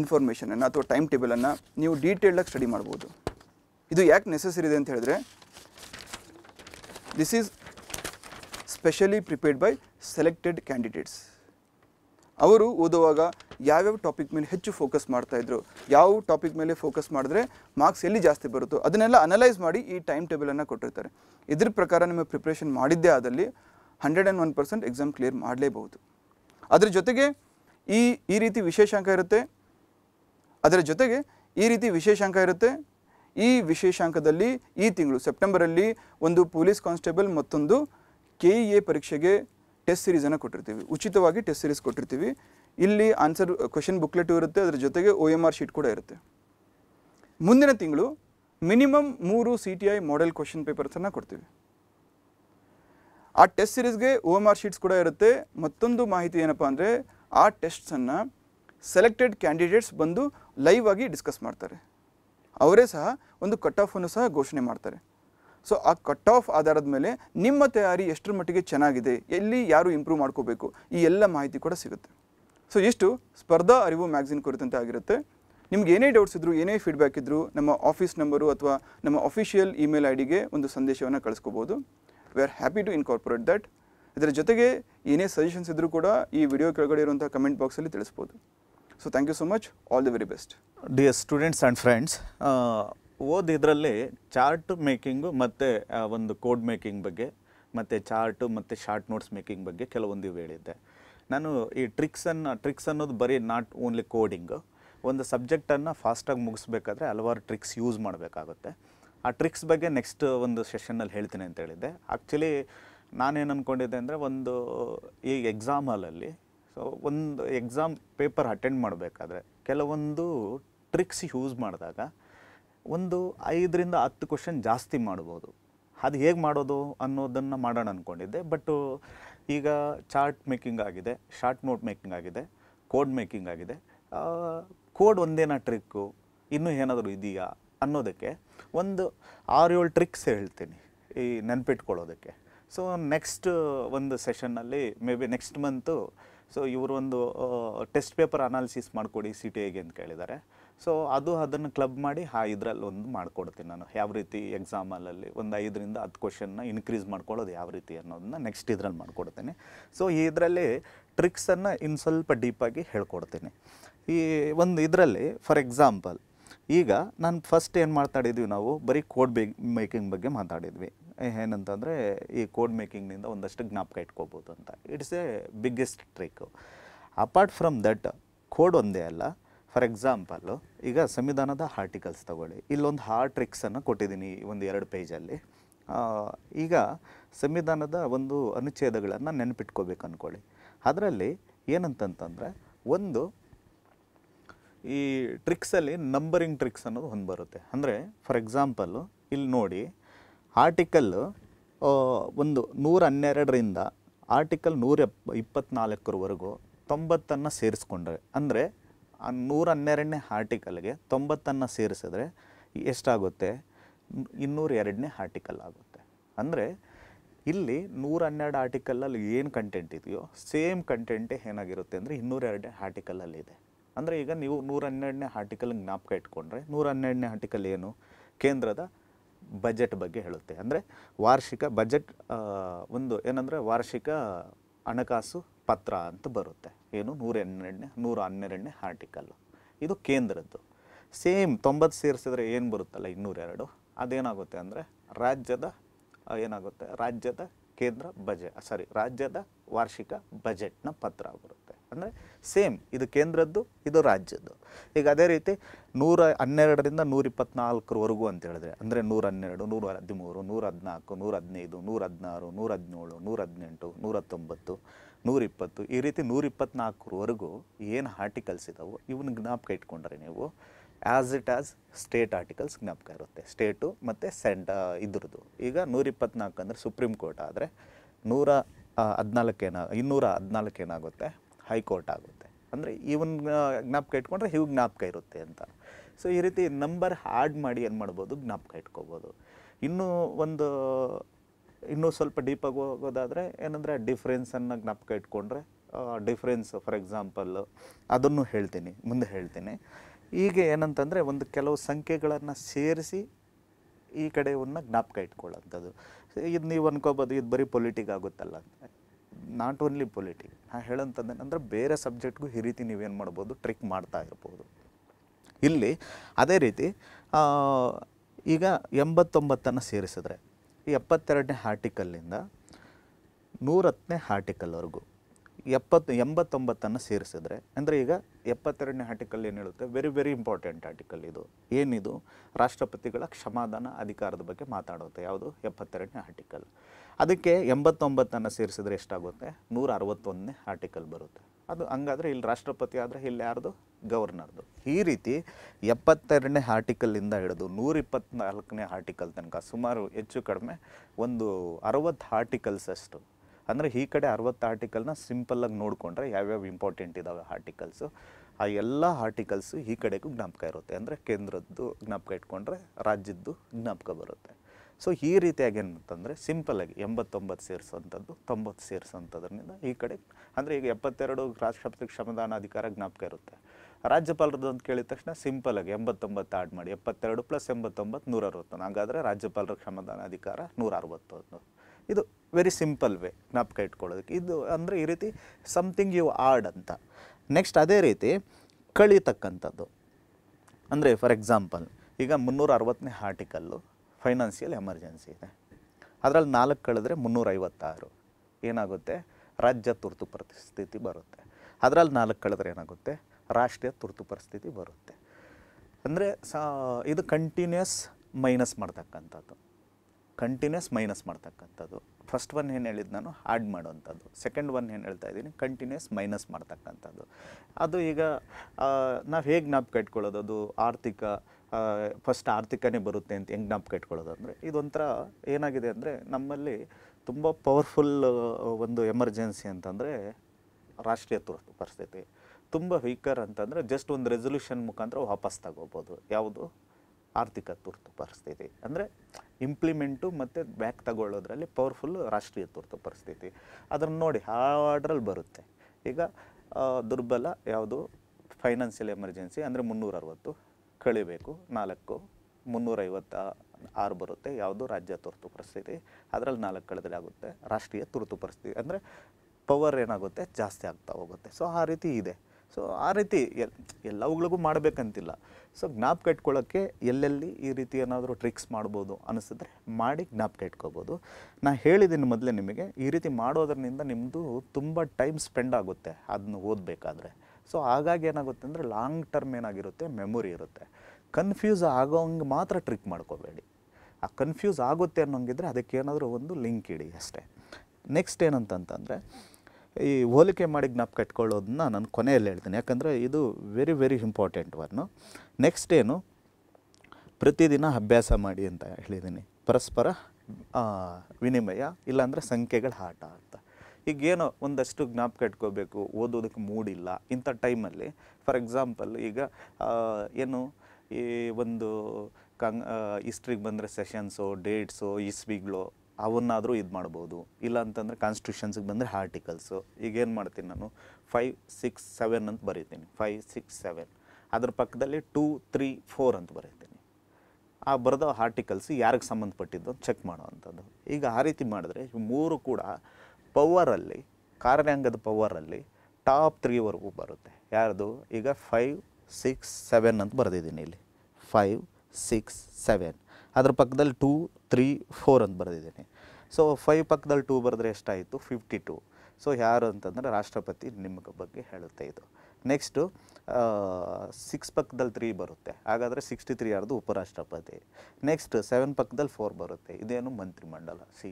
ಇನ್ಫಾರ್ಮೇಷನನ್ನು ಅಥವಾ ಟೈಮ್ ಟೇಬಲನ್ನು ನೀವು ಡೀಟೇಲ್ಡಾಗಿ ಸ್ಟಡಿ ಮಾಡ್ಬೋದು ಇದು ಯಾಕೆ ನೆಸೆಸರಿ ಇದೆ ಅಂತ ಹೇಳಿದ್ರೆ this is specially prepared by selected candidates ಅವರು ಓದುವಾಗ ಯಾವ್ಯಾವ ಟಾಪಿಕ್ ಮೇಲೆ ಹೆಚ್ಚು ಫೋಕಸ್ ಮಾಡ್ತಾಯಿದ್ರು ಯಾವ ಟಾಪಿಕ್ ಮೇಲೆ ಫೋಕಸ್ ಮಾಡಿದ್ರೆ ಮಾರ್ಕ್ಸ್ ಎಲ್ಲಿ ಜಾಸ್ತಿ ಬರುತ್ತೋ ಅದನ್ನೆಲ್ಲ ಅನಲೈಸ್ ಮಾಡಿ ಈ ಟೈಮ್ ಟೇಬಲನ್ನು ಕೊಟ್ಟಿರ್ತಾರೆ ಇದ್ರ ಪ್ರಕಾರ ನಿಮ್ಮ ಪ್ರಿಪ್ರೇಷನ್ ಮಾಡಿದ್ದೇ ಆದಲ್ಲಿ hundred and one percent exam clear ಮಾಡಲೇಬಹುದು ಅದರ ಜೊತೆಗೆ ಈ ಈ ರೀತಿ ವಿಶೇಷಾಂಕ ಇರುತ್ತೆ ಅದರ ಜೊತೆಗೆ ಈ ರೀತಿ ವಿಶೇಷಾಂಕ ಇರುತ್ತೆ ಈ ವಿಶೇಷಾಂಕದಲ್ಲಿ ಈ ತಿಂಗಳು ಸೆಪ್ಟೆಂಬರಲ್ಲಿ ಒಂದು ಪೊಲೀಸ್ ಕಾನ್ಸ್ಟೇಬಲ್ ಮತ್ತೊಂದು ಕೆ ಇ ಎ ಪರೀಕ್ಷೆಗೆ ಟೆಸ್ಟ್ ಸೀರೀಸನ್ನು ಕೊಟ್ಟಿರ್ತೀವಿ ಉಚಿತವಾಗಿ ಟೆಸ್ಟ್ ಸೀರೀಸ್ ಕೊಟ್ಟಿರ್ತೀವಿ ಇಲ್ಲಿ ಆನ್ಸರ್ ಕ್ವಶನ್ ಬುಕ್ಲೆಟು ಇರುತ್ತೆ ಅದರ ಜೊತೆಗೆ ಒ ಎಮ್ ಆರ್ ಶೀಟ್ ಕೂಡ ಇರುತ್ತೆ ಮುಂದಿನ ತಿಂಗಳು ಮಿನಿಮಮ್ ಮೂರು C T I model question ಪೇಪರ್ಸನ್ನು ಕೊಡ್ತೀವಿ ಆ ಟೆಸ್ಟ್ ಸೀರೀಸ್ಗೆ ಒ ಎಮ್ ಆರ್ ಶೀಟ್ಸ್ ಕೂಡ ಇರುತ್ತೆ ಮತ್ತೊಂದು ಮಾಹಿತಿ ಏನಪ್ಪ ಅಂದರೆ ಆ ಟೆಸ್ಟ್ಸನ್ನು ಸೆಲೆಕ್ಟೆಡ್ ಕ್ಯಾಂಡಿಡೇಟ್ಸ್ ಬಂದು ಲೈವ್ ಆಗಿ ಡಿಸ್ಕಸ್ ಮಾಡ್ತಾರೆ ಅವರೇ ಸಹ ಒಂದು ಕಟ್ ಆಫನ್ನು ಸಹ ಘೋಷಣೆ ಮಾಡ್ತಾರೆ ಸೊ ಆ ಕಟ್ ಆಫ್ ಆಧಾರದ ಮೇಲೆ ನಿಮ್ಮ ತಯಾರಿ ಎಷ್ಟರ ಮಟ್ಟಿಗೆ ಚೆನ್ನಾಗಿದೆ ಎಲ್ಲಿ ಯಾರು ಇಂಪ್ರೂವ್ ಮಾಡ್ಕೋಬೇಕು ಈ ಎಲ್ಲ ಮಾಹಿತಿ ಕೂಡ ಸಿಗುತ್ತೆ ಸೊ ಇಷ್ಟು ಸ್ಪರ್ಧಾ ಅರಿವು ಮ್ಯಾಗ್ಝಿನ್ ಕುರಿತಂತೆ ಆಗಿರುತ್ತೆ ನಿಮ್ಗೆ ಏನೇ ಡೌಟ್ಸ್ ಇದ್ದರೂ ಏನೇ ಫೀಡ್ಬ್ಯಾಕ್ ಇದ್ದರೂ ನಮ್ಮ ಆಫೀಸ್ ನಂಬರು ಅಥವಾ ನಮ್ಮ ಅಫಿಷಿಯಲ್ ಇಮೇಲ್ ಐ ಡಿಗೆ ಒಂದು ಸಂದೇಶವನ್ನು ಕಳಿಸ್ಕೋಬೋದು we are happy to incorporate that ಇದರ ಜೊತೆಗೆ ಏನೇ ಸಜೆಷನ್ಸ್ ಇದ್ದರೂ ಕೂಡ ಈ ವಿಡಿಯೋ ಕೆಳಗಡೆ ಇರುವಂಥ ಕಮೆಂಟ್ ಬಾಕ್ಸಲ್ಲಿ ತಿಳಿಸ್ಬೋದು so thank you so much all the very best dear students and friends ಓದಿದ್ರಲ್ಲಿ ಚಾರ್ಟ್ ಮೇಕಿಂಗು ಮತ್ತು ಒಂದು ಕೋಡ್ ಮೇಕಿಂಗ್ ಬಗ್ಗೆ ಮತ್ತು ಚಾರ್ಟು ಮತ್ತು ಶಾರ್ಟ್ ನೋಟ್ಸ್ ಮೇಕಿಂಗ್ ಬಗ್ಗೆ ಕೆಲವೊಂದು ಹೇಳಿದ್ದೆ ನಾನು ಈ ಟ್ರಿಕ್ಸನ್ನು ಟ್ರಿಕ್ಸ್ ಅನ್ನೋದು ಬರೀ ನಾಟ್ ಓನ್ಲಿ ಕೋಡಿಂಗು ಒಂದು ಸಬ್ಜೆಕ್ಟನ್ನು ಫಾಸ್ಟಾಗಿ ಮುಗಿಸ್ಬೇಕಾದ್ರೆ ಹಲವಾರು ಟ್ರಿಕ್ಸ್ ಯೂಸ್ ಮಾಡಬೇಕಾಗುತ್ತೆ ಆ ಟ್ರಿಕ್ಸ್ ಬಗ್ಗೆ ನೆಕ್ಸ್ಟ್ ಒಂದು ಸೆಷನ್ನಲ್ಲಿ ಹೇಳ್ತೀನಿ ಅಂತ ಹೇಳಿದ್ದೆ ಆ್ಯಕ್ಚುಲಿ ನಾನೇನು ಅಂದ್ಕೊಂಡಿದ್ದೆ ಅಂದರೆ ಒಂದು ಈ ಎಕ್ಸಾಮ್ ಹಾಲಲ್ಲಿ ಸೊ ಒಂದು ಎಕ್ಸಾಮ್ ಪೇಪರ್ ಅಟೆಂಡ್ ಮಾಡಬೇಕಾದ್ರೆ ಕೆಲವೊಂದು ಟ್ರಿಕ್ಸ್ ಯೂಸ್ ಮಾಡಿದಾಗ ಒಂದು ಐದರಿಂದ ಹತ್ತು ಕ್ವಶನ್ ಜಾಸ್ತಿ ಮಾಡ್ಬೋದು ಅದು ಹೇಗೆ ಮಾಡೋದು ಅನ್ನೋದನ್ನು ಮಾಡೋಣ ಅಂದ್ಕೊಂಡಿದ್ದೆ ಬಟ್ಟು ಈಗ ಚಾರ್ಟ್ ಮೇಕಿಂಗ್ ಆಗಿದೆ ಶಾರ್ಟ್ ನೋಟ್ ಮೇಕಿಂಗ್ ಆಗಿದೆ ಕೋಡ್ ಮೇಕಿಂಗ್ ಆಗಿದೆ ಕೋಡ್ ಒಂದೇನ ಟ್ರಿಕ್ಕು ಇನ್ನೂ ಏನಾದರೂ ಇದೆಯಾ ಅನ್ನೋದಕ್ಕೆ ಒಂದು ಆರು ಏಳು ಟ್ರಿಕ್ಸ್ ಹೇಳ್ತೀನಿ ಈ ನೆನ್ಪಿಟ್ಕೊಳ್ಳೋದಕ್ಕೆ ಸೊ ನೆಕ್ಸ್ಟ್ ಒಂದು ಸೆಷನ್ನಲ್ಲಿ maybe next month so ಇವರು ಒಂದು ಟೆಸ್ಟ್ ಪೇಪರ್ ಅನಾಲಿಸಿಸ್ ಮಾಡಿಕೊಡಿ ಸಿ ಟಿ ಐಗೆ ಅಂತ ಕೇಳಿದ್ದಾರೆ ಸೊ ಅದು ಅದನ್ನು ಕ್ಲಬ್ ಮಾಡಿ ಹಾ ಇದರಲ್ಲಿ ಒಂದು ಮಾಡಿಕೊಡ್ತೀನಿ ನಾನು ಯಾವ ರೀತಿ ಎಕ್ಸಾಮಲ್ಲಿ ಒಂದು ಐದರಿಂದ ಹತ್ತು ಕ್ವಶನ್ನ ಇನ್ಕ್ರೀಸ್ ಮಾಡ್ಕೊಳ್ಳೋದು ಯಾವ ರೀತಿ ಅನ್ನೋದನ್ನ ನೆಕ್ಸ್ಟ್ ಇದರಲ್ಲಿ ಮಾಡಿಕೊಡ್ತೀನಿ ಸೊ ಇದರಲ್ಲಿ ಟ್ರಿಕ್ಸನ್ನು ಇನ್ನು ಸ್ವಲ್ಪ ಡೀಪಾಗಿ ಹೇಳ್ಕೊಡ್ತೀನಿ ಈ ಒಂದು ಇದರಲ್ಲಿ ಫಾರ್ ಎಕ್ಸಾಂಪಲ್ ಈಗ ನಾನು ಫಸ್ಟ್ ಏನು ಮಾತಾಡಿದ್ವಿ ನಾವು ಬರೀ ಕೋಡ್ ಬೇ ಮೇಕಿಂಗ್ ಬಗ್ಗೆ ಮಾತಾಡಿದ್ವಿ ಏನಂತಂದರೆ ಈ ಕೋಡ್ ಮೇಕಿಂಗ್ನಿಂದ ಒಂದಷ್ಟು ಜ್ಞಾಪಕ ಇಟ್ಕೋಬೋದು ಅಂತ it's a biggest trick apart from that code ಒಂದೇ ಅಲ್ಲ ಫಾರ್ ಎಕ್ಸಾಂಪಲ್ಲು ಈಗ ಸಂವಿಧಾನದ ಆರ್ಟಿಕಲ್ಸ್ ತಗೊಳ್ಳಿ ಇಲ್ಲೊಂದು ಹಾ ಟ್ರಿಕ್ಸನ್ನು ಕೊಟ್ಟಿದ್ದೀನಿ ಒಂದು ಎರಡು ಪೇಜಲ್ಲಿ ಈಗ ಸಂವಿಧಾನದ ಒಂದು ಅನುಚ್ಛೇದಗಳನ್ನು ನೆನಪಿಟ್ಕೋಬೇಕು ಅಂದ್ಕೊಳ್ಳಿ ಅದರಲ್ಲಿ ಏನಂತಂತಂದರೆ ಒಂದು ಈ ಟ್ರಿಕ್ಸಲ್ಲಿ ನಂಬರಿಂಗ್ ಟ್ರಿಕ್ಸ್ ಅನ್ನೋದು ಒಂದು ಬರುತ್ತೆ ಅಂದರೆ ಫಾರ್ ಎಕ್ಸಾಂಪಲ್ಲು ಇಲ್ಲಿ ನೋಡಿ ಆರ್ಟಿಕಲ್ ಒಂದು ನೂರ ಹನ್ನೆರಡರಿಂದ ಆರ್ಟಿಕಲ್ ನೂರ ಇಪ್ಪತ್ನಾಲ್ಕರವರೆಗೂ ತೊಂಬತ್ತನ್ನು ಸೇರಿಸ್ಕೊಂಡ್ರೆ ಅಂದರೆ ನೂರ ಹನ್ನೆರಡನೇ ಆರ್ಟಿಕಲ್ಗೆ ತೊಂಬತ್ತನ್ನು ಸೇರಿಸಿದ್ರೆ ಎಷ್ಟಾಗುತ್ತೆ ಇನ್ನೂರ ಎರಡನೇ ಆರ್ಟಿಕಲ್ ಆಗುತ್ತೆ ಅಂದರೆ ಇಲ್ಲಿ ನೂರ ಹನ್ನೆರಡು ಆರ್ಟಿಕಲಲ್ಲಿ ಏನು ಕಂಟೆಂಟ್ ಇದೆಯೋ ಸೇಮ್ ಕಂಟೆಂಟೇ ಏನಾಗಿರುತ್ತೆ ಅಂದರೆ ಇನ್ನೂರ ಎರಡನೇ ಆರ್ಟಿಕಲಲ್ಲಿ ಇದೆ ಅಂದರೆ ಈಗ ನೀವು ನೂರ ಹನ್ನೆರಡನೇ ಆರ್ಟಿಕಲ್ ಜ್ಞಾಪಕ ಇಟ್ಕೊಂಡ್ರೆ ನೂರ ಹನ್ನೆರಡನೇ ಆರ್ಟಿಕಲ್ ಏನು ಕೇಂದ್ರದ ಬಜೆಟ್ ಬಗ್ಗೆ ಹೇಳುತ್ತೆ ಅಂದರೆ ವಾರ್ಷಿಕ ಬಜೆಟ್ ಒಂದು ಏನಂದರೆ ವಾರ್ಷಿಕ ಹಣಕಾಸು ಪತ್ರ ಅಂತ ಬರುತ್ತೆ ಏನು ನೂರ ಹನ್ನೆರಡನೇ ನೂರ ಹನ್ನೆರಡನೇ ಆರ್ಟಿಕಲ್ಲು ಇದು ಕೇಂದ್ರದ್ದು ಸೇಮ್ ತೊಂಬತ್ತು ಸೇರಿಸಿದ್ರೆ ಏನು ಬರುತ್ತಲ್ಲ ಇನ್ನೂರೆರಡು ಅದೇನಾಗುತ್ತೆ ಅಂದರೆ ರಾಜ್ಯದ ಏನಾಗುತ್ತೆ ರಾಜ್ಯದ ಕೇಂದ್ರ ಬಜೆಟ್ ಸಾರಿ ರಾಜ್ಯದ ವಾರ್ಷಿಕ ಬಜೆಟ್ನ ಪತ್ರ ಬರುತ್ತೆ ಅಂದರೆ ಸೇಮ್ ಇದು ಕೇಂದ್ರದ್ದು ಇದು ರಾಜ್ಯದ್ದು ಈಗ ಅದೇ ರೀತಿ ನೂರ ಹನ್ನೆರಡರಿಂದ ನೂರ ಇಪ್ಪತ್ನಾಲ್ಕರವರೆಗೂ ಅಂತ ಹೇಳಿದ್ರೆ ಅಂದರೆ ನೂರ ಹನ್ನೆರಡು ನೂರ ಹದಿಮೂರು ನೂರ ಹದಿನಾಲ್ಕು ನೂರ ಹದಿನೈದು ನೂರ ಹದಿನಾರು ನೂರ ಹದಿನೇಳು ನೂರ ಹದಿನೆಂಟು ನೂರ ಹತ್ತೊಂಬತ್ತು ನೂರಿಪ್ಪತ್ತು ಈ ರೀತಿ ನೂರ ಇಪ್ಪತ್ನಾಲ್ಕರವರೆಗೂ ಏನು ಆರ್ಟಿಕಲ್ಸ್ ಇದ್ದಾವೆ ಇವನ್ನ ಜ್ಞಾಪಕ ಇಟ್ಕೊಂಡ್ರೆ ನೀವು as it is state articles ಜ್ಞಾಪಕ ಇರುತ್ತೆ ಸ್ಟೇಟು ಮತ್ತು ಸೆಂಟ ಇದ್ರದ್ದು ಈಗ ನೂರಿಪ್ಪತ್ನಾಲ್ಕು ಅಂದರೆ ಸುಪ್ರೀಂ ಕೋರ್ಟ್ ಆದರೆ ನೂರ ಹದಿನಾಲ್ಕು ಹದಿನಾಲ್ಕೇನ ಇನ್ನೂರ ಹದಿನಾಲ್ಕು ಹದಿನಾಲ್ಕೇನಾಗುತ್ತೆ ಹೈಕೋರ್ಟ್ ಆಗುತ್ತೆ ಅಂದರೆ ಇವನ್ ಜ್ಞಾಪಕ ಇಟ್ಕೊಂಡ್ರೆ ಇವು ಜ್ಞಾಪಕ ಇರುತ್ತೆ ಅಂತ ಸೊ ಈ ರೀತಿ ನಂಬರ್ ಆ್ಯಡ್ ಮಾಡಿ ಏನು ಮಾಡ್ಬೋದು ಜ್ಞಾಪಕ ಇಟ್ಕೋಬೋದು ಇನ್ನೂ ಒಂದು ಇನ್ನೂ ಸ್ವಲ್ಪ ಡೀಪಾಗಿ ಹೋಗೋದಾದರೆ ಏನಂದರೆ ಡಿಫ್ರೆನ್ಸನ್ನು ಜ್ಞಾಪಕ ಇಟ್ಕೊಂಡ್ರೆ ಡಿಫ್ರೆನ್ಸ್ ಫಾರ್ ಎಕ್ಸಾಂಪಲ್ ಅದನ್ನು ಹೇಳ್ತೀನಿ ಮುಂದೆ ಹೇಳ್ತೀನಿ ಈಗ ಏನಂತಂದರೆ ಒಂದು ಕೆಲವು ಸಂಖ್ಯೆಗಳನ್ನು ಸೇರಿಸಿ ಈ ಕಡೆಯನ್ನು ಜ್ಞಾಪಕ ಇಟ್ಕೊಳ್ಳೋಂಥದ್ದು ಇದು ನೀವು ಅನ್ಕೋಬೋದು ಇದು ಬರೀ ಪೊಲಿಟಿಕ್ ಆಗುತ್ತಲ್ಲ ನಾಟ್ ಓನ್ಲಿ ಪೊಲಿಟಿಕ್ ನಾ ಹೇಳಂತಂದೇನಂದ್ರೆ ಬೇರೆ ಸಬ್ಜೆಕ್ಟ್ಗೂ ಈ ರೀತಿ ನೀವೇನು ಮಾಡ್ಬೋದು ಟ್ರಿಕ್ ಮಾಡ್ತಾ ಇರ್ಬೋದು ಇಲ್ಲಿ ಅದೇ ರೀತಿ ಈಗ ಎಂಬತ್ತೊಂಬತ್ತನ್ನು ಸೇರಿಸಿದ್ರೆ ಈ ಎಪ್ಪತ್ತೆರಡನೇ ಆರ್ಟಿಕಲ್ನಿಂದ ನೂರತ್ತನೇ ಆರ್ಟಿಕಲ್ವರೆಗೂ ಎಪ್ಪತ್ತು ಎಂಬತ್ತೊಂಬತ್ತನ್ನು ಸೇರಿಸಿದ್ರೆ ಅಂದರೆ ಈಗ ಎಪ್ಪತ್ತೆರಡನೇ ಆರ್ಟಿಕಲ್ ಏನು ಹೇಳುತ್ತೆ ವೆರಿ ವೆರಿ ಇಂಪಾರ್ಟೆಂಟ್ ಆರ್ಟಿಕಲ್ ಇದು ಏನಿದು ರಾಷ್ಟ್ರಪತಿಗಳ ಕ್ಷಮಾದಾನ ಅಧಿಕಾರದ ಬಗ್ಗೆ ಮಾತಾಡುತ್ತೆ ಯಾವುದು ಎಪ್ಪತ್ತೆರಡನೇ ಆರ್ಟಿಕಲ್ ಅದಕ್ಕೆ ಎಂಬತ್ತೊಂಬತ್ತನ್ನು ಸೇರಿಸಿದ್ರೆ ಎಷ್ಟಾಗುತ್ತೆ ನೂರ ಅರವತ್ತೊಂದನೇ ಆರ್ಟಿಕಲ್ ಬರುತ್ತೆ ಅದು ಹಂಗಾದರೆ ಇಲ್ಲಿ ರಾಷ್ಟ್ರಪತಿ ಆದರೆ ಇಲ್ಲಿ ಯಾರ್ದು ಗವರ್ನರ್ದು ಈ ರೀತಿ ಎಪ್ಪತ್ತೆರಡನೇ ಇಂದ ಹಿಡಿದು ಇಪ್ಪತ್ತ್ನಾಲ್ಕನೇ ಆರ್ಟಿಕಲ್ ತನಕ ಸುಮಾರು ಹೆಚ್ಚು ಕಡಿಮೆ ಒಂದು ಅರವತ್ತು ಆರ್ಟಿಕಲ್ಸ್ ಅಷ್ಟು ಅಂದರೆ ಈ ಕಡೆ ಅರವತ್ತು ಆರ್ಟಿಕಲ್ನ ಸಿಂಪಲ್ಲಾಗಿ ನೋಡಿಕೊಂಡ್ರೆ ಯಾವ್ಯಾವ ಇಂಪಾರ್ಟೆಂಟ್ ಇದ್ದಾವೆ ಆರ್ಟಿಕಲ್ಸು ಆ ಎಲ್ಲ ಆರ್ಟಿಕಲ್ಸು ಈ ಕಡೆಗೂ ಜ್ಞಾಪಕ ಇರುತ್ತೆ ಅಂದರೆ ಕೇಂದ್ರದ್ದು ಜ್ಞಾಪಕ ಇಟ್ಕೊಂಡ್ರೆ ರಾಜ್ಯದ್ದು ಜ್ಞಾಪಕ ಬರುತ್ತೆ ಸೊ ಈ ರೀತಿಯಾಗಿ ಏನಂತಂದರೆ ಸಿಂಪಲ್ಲಾಗಿ ಎಂಬತ್ತೊಂಬತ್ತು ಸೇರಿಸುವಂಥದ್ದು ತೊಂಬತ್ತು ಸೇರಿಸೋವಂಥದ್ರಿಂದ ಈ ಕಡೆ ಅಂದರೆ ಈಗ ಎಪ್ಪತ್ತೆರಡು ರಾಷ್ಟ್ರಪತಿ ಕ್ಷಮದಾನ ಅಧಿಕಾರ ಜ್ಞಾಪಕ ಇರುತ್ತೆ ರಾಜ್ಯಪಾಲರದ್ದು ಅಂತ ಕೇಳಿದ ತಕ್ಷಣ ಸಿಂಪಲ್ಲಾಗಿ ಎಂಬತ್ತೊಂಬತ್ತು ಆಡ್ ಮಾಡಿ ಎಪ್ಪತ್ತೆರಡು ಪ್ಲಸ್ ಎಂಬತ್ತೊಂಬತ್ತು ನೂರ ಅರವತ್ತೊಂದು ಹಾಗಾದರೆ ರಾಜ್ಯಪಾಲರ ಕ್ಷಮದಾನ ಅಧಿಕಾರ ನೂರ ಅರವತ್ತೊಂದು ಇದು ವೆರಿ ಸಿಂಪಲ್ ವೇ ಜ್ಞಾಪಕ ಇಟ್ಕೊಳ್ಳೋದಕ್ಕೆ ಇದು ಅಂದರೆ ಈ ರೀತಿ ಸಮಥಿಂಗ್ ಯು ಆಡ್ ಅಂತ ನೆಕ್ಸ್ಟ್ ಅದೇ ರೀತಿ ಕಳೀತಕ್ಕಂಥದ್ದು ಅಂದರೆ ಫಾರ್ ಎಕ್ಸಾಂಪಲ್ ಈಗ ಮುನ್ನೂರ ಅರವತ್ತನೇ ಆರ್ಟಿಕಲ್ಲು ಫೈನಾನ್ಸಿಯಲ್ ಎಮರ್ಜೆನ್ಸಿ ಇದೆ ಅದರಲ್ಲಿ ನಾಲ್ಕು ಕಳೆದ್ರೆ ಮುನ್ನೂರೈವತ್ತಾರು ಏನಾಗುತ್ತೆ ರಾಜ್ಯ ತುರ್ತು ಪರಿಸ್ಥಿತಿ ಬರುತ್ತೆ ಅದರಲ್ಲಿ ನಾಲ್ಕು ಕಳೆದ್ರೆ ಏನಾಗುತ್ತೆ ರಾಷ್ಟ್ರೀಯ ತುರ್ತು ಪರಿಸ್ಥಿತಿ ಬರುತ್ತೆ ಅಂದರೆ ಸಾ ಇದು ಕಂಟಿನ್ಯೂಸ್ ಮೈನಸ್ ಮಾಡ್ತಕ್ಕಂಥದ್ದು ಕಂಟಿನ್ಯೂಸ್ ಮೈನಸ್ ಮಾಡ್ತಕ್ಕಂಥದ್ದು ಫಸ್ಟ್ ಒನ್ ಏನು ಹೇಳಿದ್ದು ನಾನು ಆ್ಯಡ್ ಮಾಡುವಂಥದ್ದು ಸೆಕೆಂಡ್ ಒನ್ ಏನು ಹೇಳ್ತಾ ಇದ್ದೀನಿ ಕಂಟಿನ್ಯೂಸ್ ಮೈನಸ್ ಮಾಡ್ತಕ್ಕಂಥದ್ದು ಅದು ಈಗ ನಾವು ಹೇಗೆ ಜ್ಞಾಪಕ ಇಟ್ಕೊಳ್ಳೋದು ಅದು ಆರ್ಥಿಕ ಫಸ್ಟ್ ಆರ್ಥಿಕನೇ ಬರುತ್ತೆ ಅಂತ ಹೆಂಗೆ ಜ್ಞಾಪಕ ಇಟ್ಕೊಳ್ಳೋದು ಅಂದರೆ ಇದೊಂಥರ ಏನಾಗಿದೆ ಅಂದರೆ ನಮ್ಮಲ್ಲಿ ತುಂಬ ಪವರ್ಫುಲ್ ಒಂದು ಎಮರ್ಜೆನ್ಸಿ ಅಂತಂದರೆ ರಾಷ್ಟ್ರೀಯ ತುರ್ತು ಪರಿಸ್ಥಿತಿ ತುಂಬ ವೀಕರ್ ಅಂತಂದರೆ ಜಸ್ಟ್ ಒಂದು ರೆಸೊಲ್ಯೂಷನ್ ಮುಖಾಂತರ ವಾಪಸ್ ತಗೋಬೋದು ಯಾವುದು ಆರ್ಥಿಕ ತುರ್ತು ಪರಿಸ್ಥಿತಿ ಅಂದರೆ ಇಂಪ್ಲಿಮೆಂಟು ಮತ್ತು ಬ್ಯಾಕ್ ತಗೊಳ್ಳೋದ್ರಲ್ಲಿ ಪವರ್ಫುಲ್ ರಾಷ್ಟ್ರೀಯ ತುರ್ತು ಪರಿಸ್ಥಿತಿ ಅದನ್ನು ನೋಡಿ ಆ ಆರ್ಡ್ರಲ್ಲಿ ಬರುತ್ತೆ ಈಗ ದುರ್ಬಲ ಯಾವುದು ಫೈನಾನ್ಷಿಯಲ್ ಎಮರ್ಜೆನ್ಸಿ ಅಂದರೆ ಮುನ್ನೂರ ಅರವತ್ತು ಕಳಿಬೇಕು ನಾಲ್ಕು ಮುನ್ನೂರೈವತ್ತ ಆರು ಬರುತ್ತೆ ಯಾವುದು ರಾಜ್ಯ ತುರ್ತು ಪರಿಸ್ಥಿತಿ ಅದರಲ್ಲಿ ನಾಲ್ಕು ಕಳೆದರೆ ಆಗುತ್ತೆ ರಾಷ್ಟ್ರೀಯ ತುರ್ತು ಪರಿಸ್ಥಿತಿ ಅಂದರೆ ಪವರ್ ಏನಾಗುತ್ತೆ ಜಾಸ್ತಿ ಆಗ್ತಾ ಹೋಗುತ್ತೆ ಸೊ ಆ ರೀತಿ ಇದೆ ಸೊ ಆ ರೀತಿ ಎಲ್ ಎಲ್ಲವುಗಳಿಗೂ ಮಾಡಬೇಕಂತಿಲ್ಲ ಸೊ ಜ್ಞಾಪಕ ಇಟ್ಕೊಳ್ಳೋಕ್ಕೆ ಎಲ್ಲೆಲ್ಲಿ ಈ ರೀತಿ ಏನಾದರೂ ಟ್ರಿಕ್ಸ್ ಮಾಡ್ಬೋದು ಅನಿಸಿದ್ರೆ ಮಾಡಿ ಜ್ಞಾಪಕ ಇಟ್ಕೋಬೋದು ನಾನು ಹೇಳಿದ್ದೀನಿ ಮೊದಲೇ ನಿಮಗೆ ಈ ರೀತಿ ಮಾಡೋದ್ರಿಂದ ನಿಮ್ಮದು ತುಂಬ ಟೈಮ್ ಸ್ಪೆಂಡ್ ಆಗುತ್ತೆ ಅದನ್ನು ಓದಬೇಕಾದ್ರೆ ಸೊ ಹಾಗಾಗಿ ಏನಾಗುತ್ತೆ ಅಂದರೆ ಲಾಂಗ್ ಟರ್ಮ್ ಏನಾಗಿರುತ್ತೆ ಮೆಮೊರಿ ಇರುತ್ತೆ ಕನ್ಫ್ಯೂಸ್ ಆಗೋಂಗೆ ಮಾತ್ರ ಟ್ರಿಕ್ ಮಾಡ್ಕೋಬೇಡಿ ಆ ಕನ್ಫ್ಯೂಸ್ ಆಗುತ್ತೆ ಅನ್ನೋಂಗಿದ್ರೆ ಅದಕ್ಕೇನಾದರೂ ಒಂದು ಲಿಂಕ್ ಇಡಿ ಅಷ್ಟೇ ನೆಕ್ಸ್ಟ್ ಏನಂತಂತಂದರೆ ಈ ಹೋಲಿಕೆ ಮಾಡಿ ಜ್ಞಾಪಕ ಇಟ್ಕೊಳ್ಳೋದನ್ನ ನಾನು ಕೊನೆಯಲ್ಲಿ ಹೇಳ್ತೀನಿ ಯಾಕಂದರೆ ಇದು ವೆರಿ ವೆರಿ ಇಂಪಾರ್ಟೆಂಟ್ ವರ್ನು ನೆಕ್ಸ್ಟ್ ಏನು ಪ್ರತಿದಿನ ಅಭ್ಯಾಸ ಮಾಡಿ ಅಂತ ಹೇಳಿದ್ದೀನಿ ಪರಸ್ಪರ ವಿನಿಮಯ ಇಲ್ಲಾಂದರೆ ಸಂಖ್ಯೆಗಳ ಆಟ ಅಂತ ಈಗೇನೋ ಒಂದಷ್ಟು ಜ್ಞಾಪಕ ಇಟ್ಕೋಬೇಕು ಓದೋದಕ್ಕೆ ಮೂಡಿಲ್ಲ ಇಂಥ ಟೈಮಲ್ಲಿ ಫಾರ್ ಎಕ್ಸಾಂಪಲ್ ಈಗ ಏನು ಈ ಒಂದು ಕಂಗ್ ಹಿಸ್ಟ್ರಿಗೆ ಬಂದರೆ ಸೆಷನ್ಸು ಡೇಟ್ಸು ಇಸ್ವಿಗಳು ಅವನ್ನಾದರೂ ಇದು ಮಾಡ್ಬೋದು ಇಲ್ಲ ಅಂತಂದರೆ ಕಾನ್ಸ್ಟಿಟ್ಯೂಷನ್ಸಿಗೆ ಬಂದರೆ ಆರ್ಟಿಕಲ್ಸು ಏನು ಮಾಡ್ತೀನಿ ನಾನು ಫೈವ್ ಸಿಕ್ಸ್ ಸೆವೆನ್ ಅಂತ ಬರೀತೀನಿ ಫೈವ್ ಸಿಕ್ಸ್ ಸೆವೆನ್ ಅದ್ರ ಪಕ್ಕದಲ್ಲಿ ಟೂ ತ್ರೀ ಫೋರ್ ಅಂತ ಬರೀತೀನಿ ಆ ಬರೆದ ಆರ್ಟಿಕಲ್ಸ್ ಯಾರಿಗೆ ಸಂಬಂಧಪಟ್ಟಿದ್ದು ಚೆಕ್ ಮಾಡೋವಂಥದ್ದು ಈಗ ಆ ರೀತಿ ಮಾಡಿದ್ರೆ ಮೂರು ಕೂಡ ಪವರಲ್ಲಿ ಕಾರ್ಯಾಂಗದ ಪವರಲ್ಲಿ ಟಾಪ್ ತ್ರೀವರೆಗೂ ಬರುತ್ತೆ ಯಾರ್ದು ಈಗ ಫೈವ್ ಸಿಕ್ಸ್ ಸೆವೆನ್ ಅಂತ ಬರೆದಿದ್ದೀನಿ ಇಲ್ಲಿ ಫೈವ್ ಸಿಕ್ಸ್ ಸೆವೆನ್ ಅದ್ರ ಪಕ್ಕದಲ್ಲಿ ಟೂ ತ್ರೀ ಫೋರ್ ಅಂತ ಬರೆದಿದ್ದೀನಿ ಸೊ ಫೈವ್ ಪಕ್ಕದಲ್ಲಿ ಟೂ ಬರೆದ್ರೆ ಎಷ್ಟಾಯಿತು ಫಿಫ್ಟಿ ಟು ಸೊ ಯಾರು ಅಂತಂದರೆ ರಾಷ್ಟ್ರಪತಿ ನಿಮ್ಮ ಬಗ್ಗೆ ಹೇಳುತ್ತೆ ಇದು ನೆಕ್ಸ್ಟು ಸಿಕ್ಸ್ ಪಕ್ಕದಲ್ಲಿ ತ್ರೀ ಬರುತ್ತೆ ಹಾಗಾದರೆ ಸಿಕ್ಸ್ಟಿ ತ್ರೀ ಯಾರ್ದು ಉಪರಾಷ್ಟ್ರಪತಿ ನೆಕ್ಸ್ಟ್ ಸೆವೆನ್ ಪಕ್ಕದಲ್ಲಿ ಫೋರ್ ಬರುತ್ತೆ ಇದೇನು ಮಂತ್ರಿಮಂಡಲ ಸಿ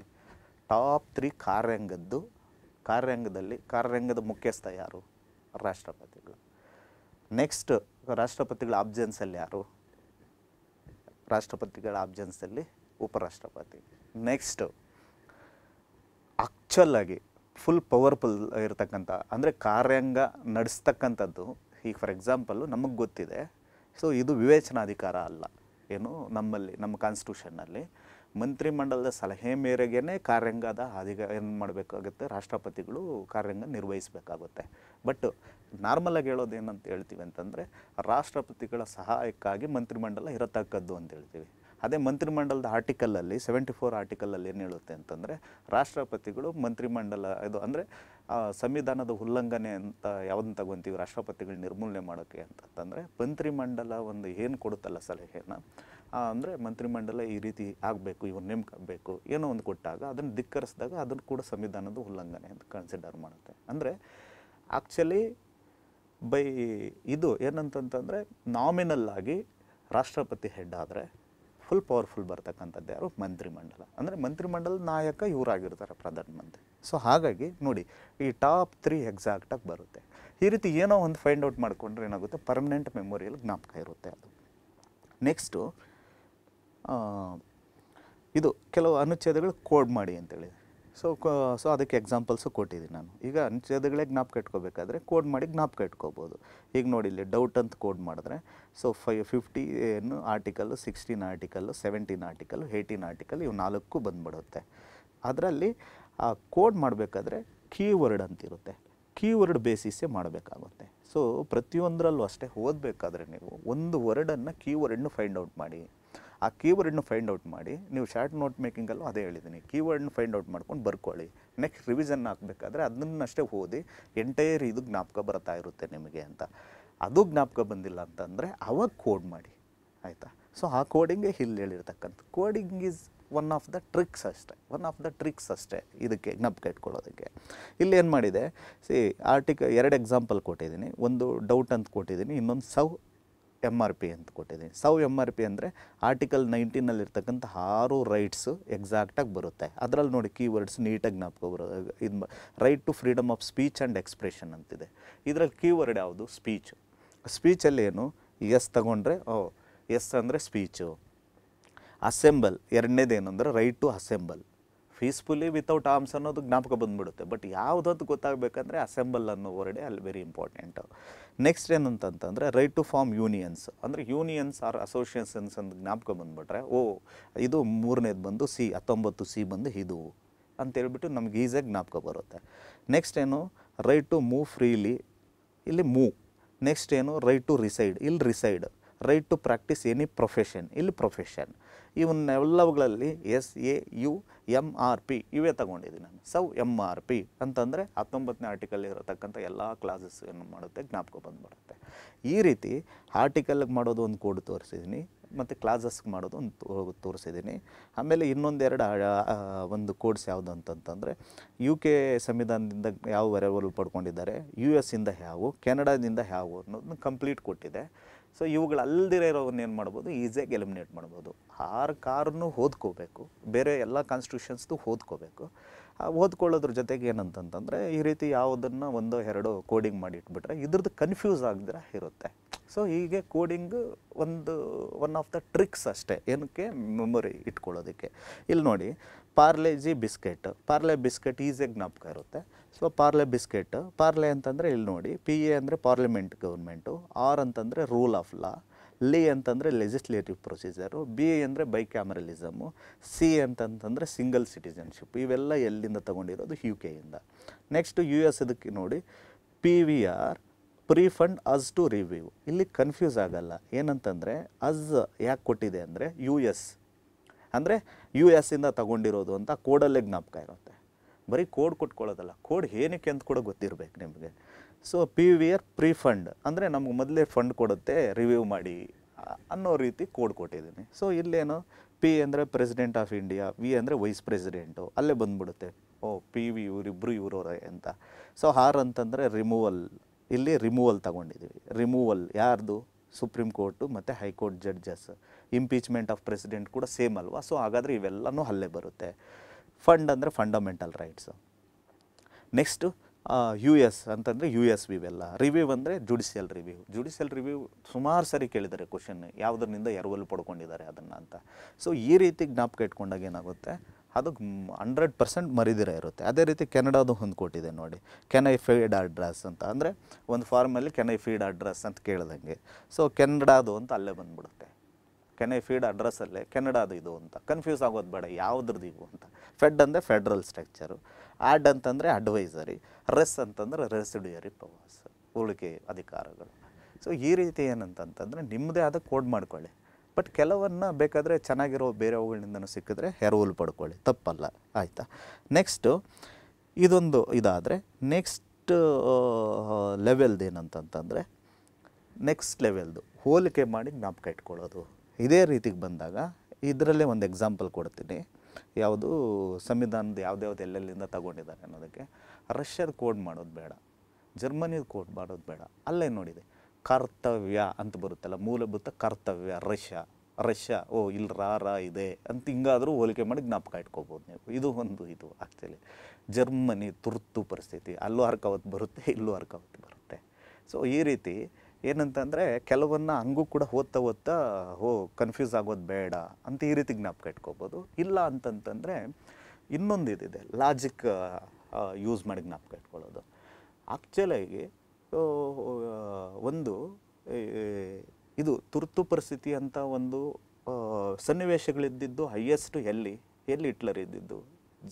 ಟಾಪ್ ತ್ರೀ ಕಾರ್ಯಾಂಗದ್ದು ಕಾರ್ಯಾಂಗದಲ್ಲಿ ಕಾರ್ಯಾಂಗದ ಮುಖ್ಯಸ್ಥ ಯಾರು ರಾಷ್ಟ್ರಪತಿಗಳು ನೆಕ್ಸ್ಟ್ ರಾಷ್ಟ್ರಪತಿಗಳ ಆಬ್ಜೆನ್ಸಲ್ಲಿ ಯಾರು ರಾಷ್ಟ್ರಪತಿಗಳ ಆಬ್ಜೆನ್ಸಲ್ಲಿ ಉಪರಾಷ್ಟ್ರಪತಿ ನೆಕ್ಸ್ಟು ಆಕ್ಚುಲ್ ಆಗಿ ಫುಲ್ ಪವರ್ಫುಲ್ ಇರತಕ್ಕಂಥ ಅಂದರೆ ಕಾರ್ಯಾಂಗ ನಡೆಸ್ತಕ್ಕಂಥದ್ದು ಈಗ ಫಾರ್ ಎಕ್ಸಾಂಪಲ್ಲು ನಮಗೆ ಗೊತ್ತಿದೆ ಸೊ ಇದು ವಿವೇಚನಾಧಿಕಾರ ಅಲ್ಲ ಏನು ನಮ್ಮಲ್ಲಿ ನಮ್ಮ ಕಾನ್ಸ್ಟಿಟ್ಯೂಷನ್ನಲ್ಲಿ ಮಂತ್ರಿಮಂಡಲದ ಸಲಹೆ ಮೇರೆಗೆ ಕಾರ್ಯಾಂಗದ ಅಧಿಕ ಏನು ಮಾಡಬೇಕಾಗುತ್ತೆ ರಾಷ್ಟ್ರಪತಿಗಳು ಕಾರ್ಯಾಂಗ ನಿರ್ವಹಿಸಬೇಕಾಗುತ್ತೆ ಬಟ್ ನಾರ್ಮಲಾಗಿ ಹೇಳೋದು ಏನಂತ ಹೇಳ್ತೀವಿ ಅಂತಂದರೆ ರಾಷ್ಟ್ರಪತಿಗಳ ಸಹಾಯಕ್ಕಾಗಿ ಮಂತ್ರಿಮಂಡಲ ಇರತಕ್ಕದ್ದು ಅಂತ ಹೇಳ್ತೀವಿ ಅದೇ ಮಂತ್ರಿಮಂಡಲದ ಆರ್ಟಿಕಲಲ್ಲಿ ಸೆವೆಂಟಿ ಫೋರ್ ಆರ್ಟಿಕಲಲ್ಲಿ ಏನು ಹೇಳುತ್ತೆ ಅಂತಂದರೆ ರಾಷ್ಟ್ರಪತಿಗಳು ಮಂತ್ರಿಮಂಡಲ ಇದು ಅಂದರೆ ಸಂವಿಧಾನದ ಉಲ್ಲಂಘನೆ ಅಂತ ಯಾವ್ದನ್ನ ತಗೊಂತೀವಿ ರಾಷ್ಟ್ರಪತಿಗಳು ನಿರ್ಮೂಲನೆ ಮಾಡೋಕ್ಕೆ ಅಂತಂದರೆ ಮಂತ್ರಿಮಂಡಲ ಒಂದು ಏನು ಕೊಡುತ್ತಲ್ಲ ಸಲಹೆನ ಅಂದರೆ ಮಂತ್ರಿಮಂಡಲ ಈ ರೀತಿ ಆಗಬೇಕು ಇವ್ರು ನೇಮಕಬೇಕು ಏನೋ ಒಂದು ಕೊಟ್ಟಾಗ ಅದನ್ನು ಧಿಕ್ಕರಿಸಿದಾಗ ಅದನ್ನು ಕೂಡ ಸಂವಿಧಾನದ ಉಲ್ಲಂಘನೆ ಅಂತ ಕನ್ಸಿಡರ್ ಮಾಡುತ್ತೆ ಅಂದರೆ ಆ್ಯಕ್ಚುಲಿ ಬೈ ಇದು ಏನಂತಂತಂದರೆ ನಾಮಿನಲ್ ಆಗಿ ರಾಷ್ಟ್ರಪತಿ ಹೆಡ್ ಆದರೆ ಫುಲ್ ಪವರ್ಫುಲ್ ಬರ್ತಕ್ಕಂಥದ್ದು ಯಾರು ಮಂತ್ರಿಮಂಡಲ ಅಂದರೆ ಮಂತ್ರಿಮಂಡಲದ ನಾಯಕ ಇವರಾಗಿರ್ತಾರೆ ಪ್ರಧಾನಮಂತ್ರಿ ಸೊ ಹಾಗಾಗಿ ನೋಡಿ ಈ ಟಾಪ್ ತ್ರೀ ಎಕ್ಸಾಕ್ಟಾಗಿ ಬರುತ್ತೆ ಈ ರೀತಿ ಏನೋ ಒಂದು ಫೈಂಡ್ ಔಟ್ ಮಾಡಿಕೊಂಡ್ರೆ ಏನಾಗುತ್ತೆ ಪರ್ಮನೆಂಟ್ ಮೆಮೊರಿಯಲ್ಲಿ ಜ್ಞಾಪಕ ಇರುತ್ತೆ ಅದು ನೆಕ್ಸ್ಟು ಇದು ಕೆಲವು ಅನುಚ್ಛೇದಗಳು ಕೋಡ್ ಮಾಡಿ ಅಂತೇಳಿ ಸೊ ಸೊ ಅದಕ್ಕೆ ಎಕ್ಸಾಂಪಲ್ಸು ಕೊಟ್ಟಿದ್ದೀನಿ ನಾನು ಈಗ ಅನುಚ್ಛೇದಗಳೇ ಜ್ಞಾಪಕ ಇಟ್ಕೋಬೇಕಾದ್ರೆ ಕೋಡ್ ಮಾಡಿ ಜ್ಞಾಪಕ ಇಟ್ಕೋಬೋದು ಈಗ ನೋಡಿ ಇಲ್ಲಿ ಡೌಟ್ ಅಂತ ಕೋಡ್ ಮಾಡಿದ್ರೆ ಸೊ ಫೈ ಫಿಫ್ಟಿ ಏನು article sixteen article seventeen article eighteen article ಇವು ನಾಲ್ಕು ಬಂದ್ಬಿಡುತ್ತೆ ಅದರಲ್ಲಿ ಆ ಕೋಡ್ ಮಾಡಬೇಕಾದ್ರೆ ಕೀವರ್ಡ್ ಅಂತಿರುತ್ತೆ ಕೀವರ್ಡ್ ಬೇಸಿಸೇ ಮಾಡಬೇಕಾಗುತ್ತೆ ಸೊ ಪ್ರತಿಯೊಂದರಲ್ಲೂ ಅಷ್ಟೇ ಓದಬೇಕಾದ್ರೆ ನೀವು ಒಂದು ವರ್ಡನ್ನು ಕೀವರ್ಡನ್ನು ಫೈಂಡ್ ಔಟ್ ಮಾಡಿ ಆ ಕೀವರ್ಡ್ನ ಫೈಂಡ್ ಔಟ್ ಮಾಡಿ ನೀವು ಶಾರ್ಟ್ ನೋಟ್ ಮೇಕಿಂಗಲ್ಲೂ ಅದೇ ಹೇಳಿದ್ದೀನಿ ಕೀವರ್ಡ್ನ ಫೈಂಡ್ ಔಟ್ ಮಾಡ್ಕೊಂಡು ಬರ್ಕೊಳ್ಳಿ ನೆಕ್ಸ್ಟ್ ರಿವಿಷನ್ ಹಾಕಬೇಕಾದ್ರೆ ಅದನ್ನಷ್ಟೇ ಓದಿ ಎಂಟೈರ್ ಇದು ಜ್ಞಾಪಕ ಬರ್ತಾ ಇರುತ್ತೆ ನಿಮಗೆ ಅಂತ ಅದು ಜ್ಞಾಪಕ ಬಂದಿಲ್ಲ ಅಂತಂದರೆ ಅವಾಗ ಕೋಡ್ ಮಾಡಿ ಆಯಿತಾ ಸೊ ಆ ಕೋಡಿಂಗೇ ಇಲ್ಲಿ ಹೇಳಿರ್ತಕ್ಕಂಥ coding is one of the tricks ಅಷ್ಟೇ ಒನ್ ಆಫ್ ದ ಟ್ರಿಕ್ಸ್ ಅಷ್ಟೇ ಇದಕ್ಕೆ ಜ್ಞಾಪಕ ಇಟ್ಕೊಳ್ಳೋದಕ್ಕೆ ಇಲ್ಲಿ ಏನು ಮಾಡಿದೆ ಸಿ ಆರ್ಟಿಕ ಎರಡು ಎಕ್ಸಾಂಪಲ್ ಕೊಟ್ಟಿದ್ದೀನಿ ಒಂದು ಡೌಟ್ ಅಂತ ಕೊಟ್ಟಿದ್ದೀನಿ ಇನ್ನೊಂದು ಸೌ ಎಮ್ ಆರ್ ಪಿ ಅಂತ ಕೊಟ್ಟಿದ್ದೀನಿ ಸೌ ಎಮ್ ಆರ್ ಪಿ ಅಂದರೆ ಆರ್ಟಿಕಲ್ ಇರ್ತಕ್ಕಂಥ ಆರು ರೈಟ್ಸು ಎಕ್ಸಾಕ್ಟಾಗಿ ಬರುತ್ತೆ ಅದರಲ್ಲಿ ನೋಡಿ ಕೀವರ್ಡ್ಸ್ ನೀಟಾಗಿ ಜ್ಞಾಪಕ ಬರೋದು ಇದು right to freedom of speech and expression ಅಂತಿದೆ ಇದರಲ್ಲಿ ಕೀವರ್ಡ್ ಯಾವುದು ಸ್ಪೀಚ್ ಸ್ಪೀಚಲ್ಲಿ ಏನು ಎಸ್ ತಗೊಂಡ್ರೆ ಓ ಎಸ್ ಅಂದರೆ ಸ್ಪೀಚು ಅಸೆಂಬಲ್ ಏನಂದ್ರೆ right to assemble peacefully without arms ಅನ್ನೋದು ಜ್ಞಾಪಕ ಬಂದುಬಿಡುತ್ತೆ ಬಟ್ ಯಾವುದೊಂದು ಗೊತ್ತಾಗಬೇಕಂದ್ರೆ ಅಸೆಂಬಲ್ ಅನ್ನೋ ಹೊರಡೆ ಅಲ್ಲಿ ವೆರಿ ಇಂಪಾರ್ಟೆಂಟು ನೆಕ್ಸ್ಟ್ ಏನಂತಂತಂದರೆ ರೈಟ್ ಟು ಫಾರ್ಮ್ ಯೂನಿಯನ್ಸ್ ಅಂದರೆ ಯೂನಿಯನ್ಸ್ ಆರ್ ಅಸೋಸಿಯೇಷನ್ಸ್ ಅಂತ ಜ್ಞಾಪಕ ಬಂದುಬಿಟ್ರೆ ಓ ಇದು ಮೂರನೇದು ಬಂದು ಸಿ ಹತ್ತೊಂಬತ್ತು ಸಿ ಬಂದು ಇದು ಅಂತೇಳ್ಬಿಟ್ಟು ನಮ್ಗೆ ಈಸಿಯಾಗಿ ಜ್ಞಾಪಕ ಬರುತ್ತೆ ನೆಕ್ಸ್ಟ್ ಏನು ರೈಟ್ ಟು ಮೂವ್ ಫ್ರೀಲಿ ಇಲ್ಲಿ ಮೂವ್ ನೆಕ್ಸ್ಟ್ ಏನು ರೈಟ್ ಟು ರಿಸೈಡ್ ಇಲ್ಲಿ reside right to practise any profession ಇಲ್ಲಿ ಪ್ರೊಫೆಷನ್ ಇವನ್ನೆಲ್ಲವುಗಳಲ್ಲಿ S A U M R P ಇವೇ ತಗೊಂಡಿದ್ದೀನಿ ನಾನು ಸೌ ಎಮ್ ಆರ್ ಪಿ ಅಂತಂದರೆ ಹತ್ತೊಂಬತ್ತನೇ ಆರ್ಟಿಕಲ್ ಇರತಕ್ಕಂಥ ಎಲ್ಲ ಕ್ಲಾಸಸ್ ಏನು ಮಾಡುತ್ತೆ ಜ್ಞಾಪಕ ಬಂದುಬಿಡುತ್ತೆ ಈ ರೀತಿ ಆರ್ಟಿಕಲ್ಗೆ ಮಾಡೋದು ಒಂದು ಕೋಡ್ ತೋರಿಸಿದ್ದೀನಿ ಮತ್ತು ಕ್ಲಾಸಸ್ಗೆ ಮಾಡೋದು ಒಂದು ತೋರಿಸಿದ್ದೀನಿ ಆಮೇಲೆ ಇನ್ನೊಂದೆರಡು ಒಂದು ಕೋಡ್ಸ್ ಯಾವುದು ಅಂತಂತಂದರೆ ಯು ಕೆ ಸಂವಿಧಾನದಿಂದ ಯಾವ ವೆರವಲ್ ಪಡ್ಕೊಂಡಿದ್ದಾರೆ ಯು ಇಂದ ಯಾವು ಕೆನಡಾದಿಂದ ಯಾವು ಅನ್ನೋದನ್ನ ಕಂಪ್ಲೀಟ್ ಕೊಟ್ಟಿದೆ ಸೊ ಇವುಗಳಲ್ಲದಿರೋ ಇರೋವನ್ನ ಏನು ಮಾಡ್ಬೋದು ಈಸಿಯಾಗಿ ಎಲಿಮಿನೇಟ್ ಮಾಡ್ಬೋದು ಆರು ಕಾರನ್ನು ಓದ್ಕೋಬೇಕು ಬೇರೆ ಎಲ್ಲ ಕಾನ್ಸ್ಟಿಟ್ಯೂಷನ್ಸ್ದು ಓದ್ಕೋಬೇಕು ಓದ್ಕೊಳ್ಳೋದ್ರ ಜೊತೆಗೆ ಏನಂತಂತಂದರೆ ಈ ರೀತಿ ಯಾವುದನ್ನು ಒಂದೋ ಎರಡೋ ಕೋಡಿಂಗ್ ಮಾಡಿ ಇಟ್ಬಿಟ್ರೆ ಇದ್ರದ್ದು ಕನ್ಫ್ಯೂಸ್ ಆಗದಿರ ಇರುತ್ತೆ ಸೊ ಹೀಗೆ ಕೋಡಿಂಗ್ ಒಂದು ಒನ್ ಆಫ್ ದ ಟ್ರಿಕ್ಸ್ ಅಷ್ಟೇ ಏನಕ್ಕೆ ಮೆಮೊರಿ ಇಟ್ಕೊಳ್ಳೋದಕ್ಕೆ ಇಲ್ಲಿ ನೋಡಿ ಜಿ ಬಿಸ್ಕೆಟ್ ಪಾರ್ಲೆ ಬಿಸ್ಕೆಟ್ ಈಸಿಯಾಗಿ ಜ್ಞಾಪಕ ಇರುತ್ತೆ ಸೊ ಪಾರ್ಲೆ ಬಿಸ್ಕೆಟ್ ಪಾರ್ಲೆ ಅಂತಂದರೆ ಇಲ್ಲಿ ನೋಡಿ ಪಿ ಎ ಅಂದರೆ ಪಾರ್ಲಿಮೆಂಟ್ ಗೌರ್ಮೆಂಟು ಆರ್ ಅಂತಂದರೆ ರೂಲ್ ಆಫ್ ಲಾ ಲಿ ಅಂತಂದರೆ ಲೆಜಿಸ್ಲೇಟಿವ್ ಪ್ರೊಸೀಜರು ಬಿ ಎ ಅಂದರೆ ಬೈ ಕ್ಯಾಮರಲಿಸಮು ಸಿ ಅಂತಂತಂದರೆ ಸಿಂಗಲ್ ಸಿಟಿಸನ್ಶಿಪ್ ಇವೆಲ್ಲ ಎಲ್ಲಿಂದ ತೊಗೊಂಡಿರೋದು ಯು ಕೆ ಇಂದ ನೆಕ್ಸ್ಟ್ ಯು ಎಸ್ ಇದಕ್ಕೆ ನೋಡಿ P V R prefund us to review ಇಲ್ಲಿ ಕನ್ಫ್ಯೂಸ್ ಆಗಲ್ಲ ಏನಂತಂದರೆ ಅಸ್ ಯಾಕೆ ಕೊಟ್ಟಿದೆ ಅಂದರೆ ಯು ಎಸ್ ಅಂದರೆ ಯು ಎಸ್ ಇಂದ ತಗೊಂಡಿರೋದು ಅಂತ ಕೋಡಲ್ಲೇ ಜ್ಞಾಪಕ ಇರುತ್ತೆ ಬರೀ ಕೋಡ್ ಕೊಟ್ಕೊಳ್ಳೋದಲ್ಲ ಕೋಡ್ ಏನಕ್ಕೆ ಅಂತ ಕೂಡ ಗೊತ್ತಿರಬೇಕು ನಿಮಗೆ so P V R pre fund ಅಂದರೆ ನಮ್ಗೆ ಮೊದಲೇ ಫಂಡ್ ಕೊಡುತ್ತೆ ರಿವ್ಯೂ ಮಾಡಿ ಅನ್ನೋ ರೀತಿ ಕೋಡ್ ಕೊಟ್ಟಿದ್ದೀನಿ ಸೊ ಇಲ್ಲೇನು ಪಿ ಅಂದರೆ ಪ್ರೆಸಿಡೆಂಟ್ ಆಫ್ ಇಂಡಿಯಾ ವಿ ಅಂದರೆ ವೈಸ್ ಪ್ರೆಸಿಡೆಂಟು ಅಲ್ಲೇ ಬಂದ್ಬಿಡುತ್ತೆ ಓ ಪಿ ವಿ ಇವರಿಬ್ಬರು ಇವರವರೇ ಅಂತ ಸೊ ಆರ್ ಅಂತಂದರೆ ರಿಮೂವಲ್ ಇಲ್ಲಿ ರಿಮೂವಲ್ ತಗೊಂಡಿದ್ದೀವಿ ರಿಮೂವಲ್ ಯಾರ್ದು ಸುಪ್ರೀಂ ಕೋರ್ಟು ಮತ್ತು high court judges impeachment of president ಕೂಡ ಸೇಮ್ ಅಲ್ವಾ ಸೊ ಹಾಗಾದರೆ ಇವೆಲ್ಲನೂ ಅಲ್ಲೇ ಬರುತ್ತೆ ಫಂಡ್ ಅಂದರೆ fundamental rights next U S ಅಂತಂದರೆ ಯು ಎಸ್ ವಿವೆಲ್ಲ ರಿವ್ಯೂ ಅಂದರೆ ಜುಡಿಷಿಯಲ್ ರಿವ್ಯೂ ಜುಡಿಷಿಯಲ್ ರಿವ್ಯೂ ಸುಮಾರು ಸರಿ ಕೇಳಿದ್ದಾರೆ ಕ್ವಶನ್ ಯಾವುದರಿಂದ ಎರವಲು ಪಡ್ಕೊಂಡಿದ್ದಾರೆ ಅದನ್ನು ಅಂತ ಸೊ ಈ ರೀತಿ ಜ್ಞಾಪಕ ಇಟ್ಕೊಂಡಾಗ ಏನಾಗುತ್ತೆ ಅದು ಹಂಡ್ರೆಡ್ ಪರ್ಸೆಂಟ್ ಮರಿದಿರ ಇರುತ್ತೆ ಅದೇ ರೀತಿ ಕೆನಡಾದು ಹೊಂದ್ಕೊಟ್ಟಿದೆ ನೋಡಿ ಕೆನ್ ಐ ಫೀಡ್ ಅಡ್ರೆಸ್ ಅಂತ ಅಂದರೆ ಒಂದು ಫಾರ್ಮಲ್ಲಿ ಕೆನ್ ಐ ಫೀಡ್ ಅಡ್ರೆಸ್ ಅಂತ ಕೇಳ್ದಂಗೆ ಸೊ ಕೆನಡಾದು ಅಂತ ಅಲ್ಲೇ ಬಂದುಬಿಡುತ್ತೆ ಕೆನೆ ಫೀಡ್ ಫೀಡ್ ಅಡ್ರೆಸ್ಸಲ್ಲೇ ಕೆನಡಾದ ಇದು ಅಂತ ಕನ್ಫ್ಯೂಸ್ ಆಗೋದು ಬೇಡ ಯಾವುದ್ರದ್ದು ಇವು ಅಂತ ಫೆಡ್ ಅಂದರೆ ಫೆಡ್ರಲ್ ಸ್ಟ್ರಕ್ಚರು ಆಡ್ ಅಂತಂದರೆ ಅಡ್ವೈಸರಿ ರೆಸ್ ಅಂತಂದರೆ ರೆಸಿಡಿಯರಿ ಪವರ್ಸ್ ಉಳಿಕೆ ಅಧಿಕಾರಗಳು ಸೊ ಈ ರೀತಿ ಏನಂತಂತಂದರೆ ನಿಮ್ಮದೇ ಆದ ಕೋಡ್ ಮಾಡ್ಕೊಳ್ಳಿ ಬಟ್ ಕೆಲವನ್ನ ಬೇಕಾದರೆ ಚೆನ್ನಾಗಿರೋ ಬೇರೆ ಅವುಗಳಿಂದನೂ ಸಿಕ್ಕಿದ್ರೆ ಎರವಲು ಪಡ್ಕೊಳ್ಳಿ ತಪ್ಪಲ್ಲ ಆಯಿತಾ ನೆಕ್ಸ್ಟು ಇದೊಂದು ಇದಾದರೆ ನೆಕ್ಸ್ಟ್ ಲೆವೆಲ್ದು ಏನಂತಂತಂದರೆ ನೆಕ್ಸ್ಟ್ ಲೆವೆಲ್ದು ಹೋಲಿಕೆ ಮಾಡಿ ಜ್ಞಾಪಕ ಇಟ್ಕೊಳ್ಳೋದು ಇದೇ ರೀತಿಗೆ ಬಂದಾಗ ಇದರಲ್ಲೇ ಒಂದು ಎಕ್ಸಾಂಪಲ್ ಕೊಡ್ತೀನಿ ಯಾವುದು ಸಂವಿಧಾನದ ಯಾವ್ದ್ಯಾವ್ದು ಎಲ್ಲೆಲ್ಲಿಂದ ತಗೊಂಡಿದ್ದಾರೆ ಅನ್ನೋದಕ್ಕೆ ರಷ್ಯಾದ ಕೋಡ್ ಮಾಡೋದು ಬೇಡ ಜರ್ಮನಿದು ಕೋಡ್ ಮಾಡೋದು ಬೇಡ ಅಲ್ಲೇ ನೋಡಿದೆ ಕರ್ತವ್ಯ ಅಂತ ಬರುತ್ತಲ್ಲ ಮೂಲಭೂತ ಕರ್ತವ್ಯ ರಷ್ಯಾ ರಷ್ಯಾ ಓ ಇಲ್ಲಿ ರಾ ಇದೆ ಅಂತ ಹಿಂಗಾದರೂ ಹೋಲಿಕೆ ಮಾಡಿ ಜ್ಞಾಪಕ ಇಟ್ಕೋಬೋದು ನೀವು ಇದು ಒಂದು ಇದು ಆ್ಯಕ್ಚುಲಿ ಜರ್ಮನಿ ತುರ್ತು ಪರಿಸ್ಥಿತಿ ಅಲ್ಲೂ ಅರ್ಕಾವತ್ ಬರುತ್ತೆ ಇಲ್ಲೂ ಅರ್ಕಾವತಿ ಬರುತ್ತೆ ಸೊ ಈ ರೀತಿ ಏನಂತಂದರೆ ಕೆಲವನ್ನ ಹಂಗೂ ಕೂಡ ಓದ್ತಾ ಓದ್ತಾ ಓ ಕನ್ಫ್ಯೂಸ್ ಆಗೋದು ಬೇಡ ಅಂತ ಈ ರೀತಿ ಜ್ಞಾಪಕ ಇಟ್ಕೋಬೋದು ಇಲ್ಲ ಅಂತಂತಂದರೆ ಇನ್ನೊಂದು ಇದಿದೆ ಲಾಜಿಕ್ ಯೂಸ್ ಮಾಡಿ ಜ್ಞಾಪಕ ಇಟ್ಕೊಳ್ಳೋದು ಆ್ಯಕ್ಚುಲಾಗಿ ಒಂದು ಇದು ತುರ್ತು ಪರಿಸ್ಥಿತಿ ಅಂತ ಒಂದು ಸನ್ನಿವೇಶಗಳಿದ್ದಿದ್ದು ಹೈಯೆಸ್ಟು ಎಲ್ಲಿ ಎಲ್ಲಿ ಹಿಟ್ಲರ್ ಇದ್ದಿದ್ದು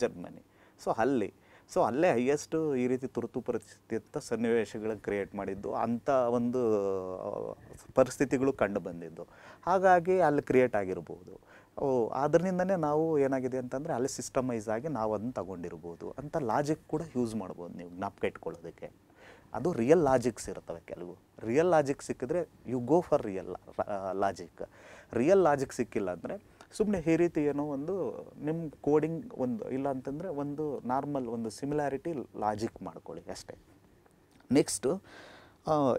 ಜರ್ಮನಿ ಸೊ ಅಲ್ಲಿ ಸೊ ಅಲ್ಲೇ ಹೈಯೆಸ್ಟು ಈ ರೀತಿ ತುರ್ತು ಪರಿಸ್ಥಿತಿ ಅಂತ ಸನ್ನಿವೇಶಗಳು ಕ್ರಿಯೇಟ್ ಮಾಡಿದ್ದು ಅಂಥ ಒಂದು ಪರಿಸ್ಥಿತಿಗಳು ಕಂಡು ಬಂದಿದ್ದು ಹಾಗಾಗಿ ಅಲ್ಲಿ ಕ್ರಿಯೇಟ್ ಆಗಿರ್ಬೋದು ಅದರಿಂದನೇ ನಾವು ಏನಾಗಿದೆ ಅಂತಂದರೆ ಅಲ್ಲಿ ಸಿಸ್ಟಮೈಸ್ ಆಗಿ ನಾವು ಅದನ್ನು ತಗೊಂಡಿರ್ಬೋದು ಅಂತ ಲಾಜಿಕ್ ಕೂಡ ಯೂಸ್ ಮಾಡ್ಬೋದು ನೀವು ಜ್ಞಾಪಕ ಇಟ್ಕೊಳ್ಳೋದಕ್ಕೆ ಅದು ರಿಯಲ್ ಲಾಜಿಕ್ಸ್ ಇರ್ತವೆ ಕೆಲವು ರಿಯಲ್ ಲಾಜಿಕ್ ಸಿಕ್ಕಿದ್ರೆ you go for real logic real logic ಸಿಕ್ಕಿಲ್ಲ ಅಂದರೆ ಸುಮ್ಮನೆ ರೀತಿ ಏನೋ ಒಂದು ನಿಮ್ಮ ಕೋಡಿಂಗ್ ಒಂದು ಇಲ್ಲ ಅಂತಂದರೆ ಒಂದು ನಾರ್ಮಲ್ ಒಂದು ಸಿಮಿಲ್ಯಾರಿಟಿ ಲಾಜಿಕ್ ಮಾಡ್ಕೊಳ್ಳಿ ಅಷ್ಟೇ ನೆಕ್ಸ್ಟು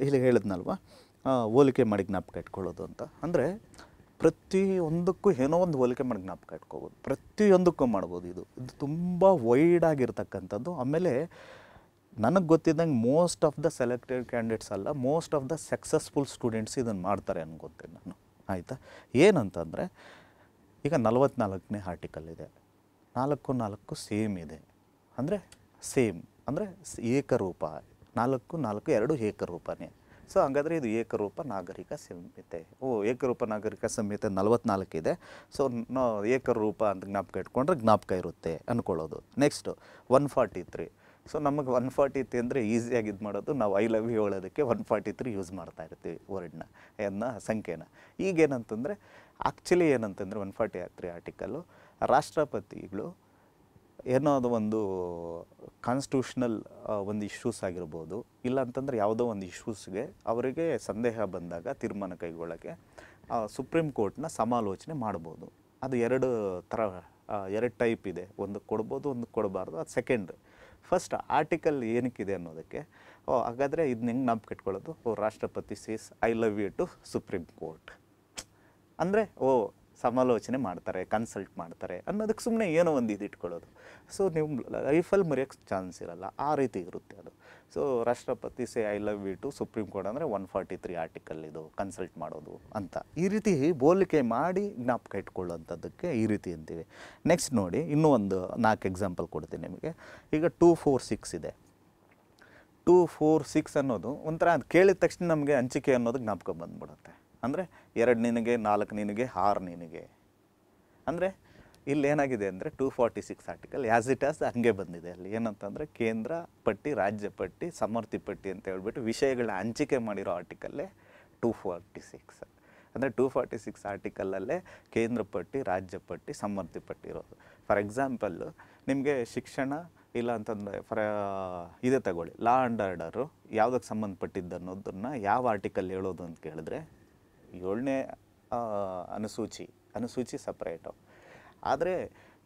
ಇಲ್ಲಿ ಹೇಳಿದ್ನಲ್ವ ಹೋಲಿಕೆ ಮಾಡಿ ಜ್ಞಾಪಕ ಇಟ್ಕೊಳ್ಳೋದು ಅಂತ ಅಂದರೆ ಪ್ರತಿಯೊಂದಕ್ಕೂ ಏನೋ ಒಂದು ಹೋಲಿಕೆ ಮಾಡಿ ಜ್ಞಾಪಕ ಇಟ್ಕೋಬೋದು ಪ್ರತಿಯೊಂದಕ್ಕೂ ಮಾಡ್ಬೋದು ಇದು ಇದು ತುಂಬ ಆಗಿರ್ತಕ್ಕಂಥದ್ದು ಆಮೇಲೆ ನನಗೆ ಗೊತ್ತಿದ್ದಂಗೆ most of the selected candidates ಅಲ್ಲ most of the successful students ಇದನ್ನು ಮಾಡ್ತಾರೆ ಅನ್ನೋ ನಾನು ಆಯಿತಾ ಏನಂತಂದರೆ ಈಗ ನಲವತ್ನಾಲ್ಕನೇ ಆರ್ಟಿಕಲ್ ಇದೆ ನಾಲ್ಕು ನಾಲ್ಕು ಸೇಮ್ ಇದೆ ಅಂದರೆ ಸೇಮ್ ಅಂದರೆ ಏಕರೂಪ ನಾಲ್ಕು ನಾಲ್ಕು ಎರಡು ಏಕರೂಪನೇ ಸೊ ಹಾಗಾದರೆ ಇದು ಏಕರೂಪ ನಾಗರಿಕ ಸಂಹಿತೆ ಓ ಏಕರೂಪ ನಾಗರಿಕ ಸಂಹಿತೆ ಇದೆ ಸೊ ಏಕರೂಪ ಅಂತ ಜ್ಞಾಪಕ ಇಟ್ಕೊಂಡ್ರೆ ಜ್ಞಾಪಕ ಇರುತ್ತೆ ಅಂದ್ಕೊಳ್ಳೋದು next one forty three so ನಮಗೆ ಒನ್ ಫಾರ್ಟಿ ತ್ರೀ ಅಂದರೆ ಈಸಿಯಾಗಿ ಇದು ಮಾಡೋದು ನಾವು ಐ ಲವ್ ಯು ಹೇಳೋದಕ್ಕೆ ಒನ್ ಫಾರ್ಟಿ ತ್ರೀ ಯೂಸ್ ಮಾಡ್ತಾ ಇರ್ತೀವಿ ವರ್ಡ್ನ ಎನ್ನ ಸಂಖ್ಯೆನ ಈಗೇನಂತಂದರೆ ಆ್ಯಕ್ಚುಲಿ ಏನಂತಂದರೆ ಒನ್ ಫಾರ್ಟಿ ತ್ರೀ ಆರ್ಟಿಕಲ್ಲು ರಾಷ್ಟ್ರಪತಿಗಳು ಏನಾದ ಒಂದು ಕಾನ್ಸ್ಟಿಟ್ಯೂಷನಲ್ ಒಂದು ಇಶ್ಯೂಸ್ ಆಗಿರ್ಬೋದು ಇಲ್ಲ ಅಂತಂದರೆ ಯಾವುದೋ ಒಂದು ಇಶ್ಯೂಸ್ಗೆ ಅವರಿಗೆ ಸಂದೇಹ ಬಂದಾಗ ತೀರ್ಮಾನ ಕೈಗೊಳ್ಳೋಕ್ಕೆ ಸುಪ್ರೀಂ ಕೋರ್ಟ್ನ ಸಮಾಲೋಚನೆ ಮಾಡ್ಬೋದು ಅದು ಎರಡು ಥರ ಎರಡು ಟೈಪ್ ಇದೆ ಒಂದು ಕೊಡ್ಬೋದು ಒಂದು ಕೊಡಬಾರ್ದು ಅದು ಸೆಕೆಂಡ್ ಫಸ್ಟ್ ಆರ್ಟಿಕಲ್ ಏನಕ್ಕಿದೆ ಅನ್ನೋದಕ್ಕೆ ಓ ಹಾಗಾದರೆ ಇದನ್ನ ಹೆಂಗೆ ನಂಬಿಕೆ ಕಟ್ಕೊಳ್ಳೋದು ಓ ರಾಷ್ಟ್ರಪತಿ says I love you to Supreme Court ಅಂದರೆ ಓ ಸಮಾಲೋಚನೆ ಮಾಡ್ತಾರೆ ಕನ್ಸಲ್ಟ್ ಮಾಡ್ತಾರೆ ಅನ್ನೋದಕ್ಕೆ ಸುಮ್ಮನೆ ಏನೋ ಒಂದು ಇದು ಇಟ್ಕೊಳ್ಳೋದು ಸೊ ನಿಮ್ಮ ಲೈಫಲ್ಲಿ ಮರೆಯೋಕ್ಕೆ ಚಾನ್ಸ್ ಇರಲ್ಲ ಆ ರೀತಿ ಇರುತ್ತೆ ಅದು ಸೊ ರಾಷ್ಟ್ರಪತಿ say I love you to Supreme Court ಅಂದರೆ ಒನ್ ಫಾರ್ಟಿ ತ್ರೀ ಆರ್ಟಿಕಲ್ ಇದು ಕನ್ಸಲ್ಟ್ ಮಾಡೋದು ಅಂತ ಈ ರೀತಿ ಹೋಲಿಕೆ ಮಾಡಿ ಜ್ಞಾಪಕ ಇಟ್ಕೊಳ್ಳೋಂಥದ್ದಕ್ಕೆ ಈ ರೀತಿ ಅಂತೀವಿ ನೆಕ್ಸ್ಟ್ ನೋಡಿ ಇನ್ನೂ ಒಂದು ನಾಲ್ಕು ಎಕ್ಸಾಂಪಲ್ ಕೊಡ್ತೀನಿ ನಿಮಗೆ ಈಗ ಟೂ ಫೋರ್ ಸಿಕ್ಸ್ ಇದೆ ಟೂ ಫೋರ್ ಸಿಕ್ಸ್ ಅನ್ನೋದು ಒಂಥರ ಅದು ಕೇಳಿದ ತಕ್ಷಣ ನಮಗೆ ಹಂಚಿಕೆ ಅನ್ನೋದು ಜ್ಞಾಪಕ ಬಂದ್ಬಿಡುತ್ತೆ ಅಂದರೆ ಎರಡು ನಿನಗೆ ನಾಲ್ಕು ನಿನಗೆ ಆರು ನಿನಗೆ ಅಂದರೆ ಇಲ್ಲಿ ಏನಾಗಿದೆ ಅಂದರೆ two forty six article as it is ಹಂಗೆ ಬಂದಿದೆ ಅಲ್ಲಿ ಏನಂತಂದರೆ ಕೇಂದ್ರ ಪಟ್ಟಿ ರಾಜ್ಯ ಪಟ್ಟಿ ಸಮರ್ಥಿ ಪಟ್ಟಿ ಅಂತ ಹೇಳ್ಬಿಟ್ಟು ವಿಷಯಗಳ ಹಂಚಿಕೆ ಮಾಡಿರೋ ಆರ್ಟಿಕಲ್ಲೇ ಟೂ ಫಾರ್ಟಿ ಸಿಕ್ಸ್ ಅಂದರೆ ಟೂ ಫಾರ್ಟಿ ಸಿಕ್ಸ್ ಆರ್ಟಿಕಲಲ್ಲೇ ಕೇಂದ್ರ ಪಟ್ಟಿ ರಾಜ್ಯ ಪಟ್ಟಿ ಸಮರ್ಥಿ ಪಟ್ಟಿ ಇರೋದು ಫಾರ್ ಎಕ್ಸಾಂಪಲ್ಲು ನಿಮಗೆ ಶಿಕ್ಷಣ ಇಲ್ಲ ಅಂತಂದರೆ ಫಾರ್ ಇದೇ ತಗೊಳ್ಳಿ ಲಾ ಆ್ಯಂಡ್ ಆರ್ಡರು ಯಾವುದಕ್ಕೆ ಸಂಬಂಧಪಟ್ಟಿದ್ದು ಅನ್ನೋದನ್ನು ಯಾವ ಆರ್ಟಿಕಲ್ ಹೇಳೋದು ಅಂತ ಕೇಳಿದ್ರೆ ಏಳನೇ ಅನುಸೂಚಿ ಅನುಸೂಚಿ ಸಪ್ರೇಟು ಆದರೆ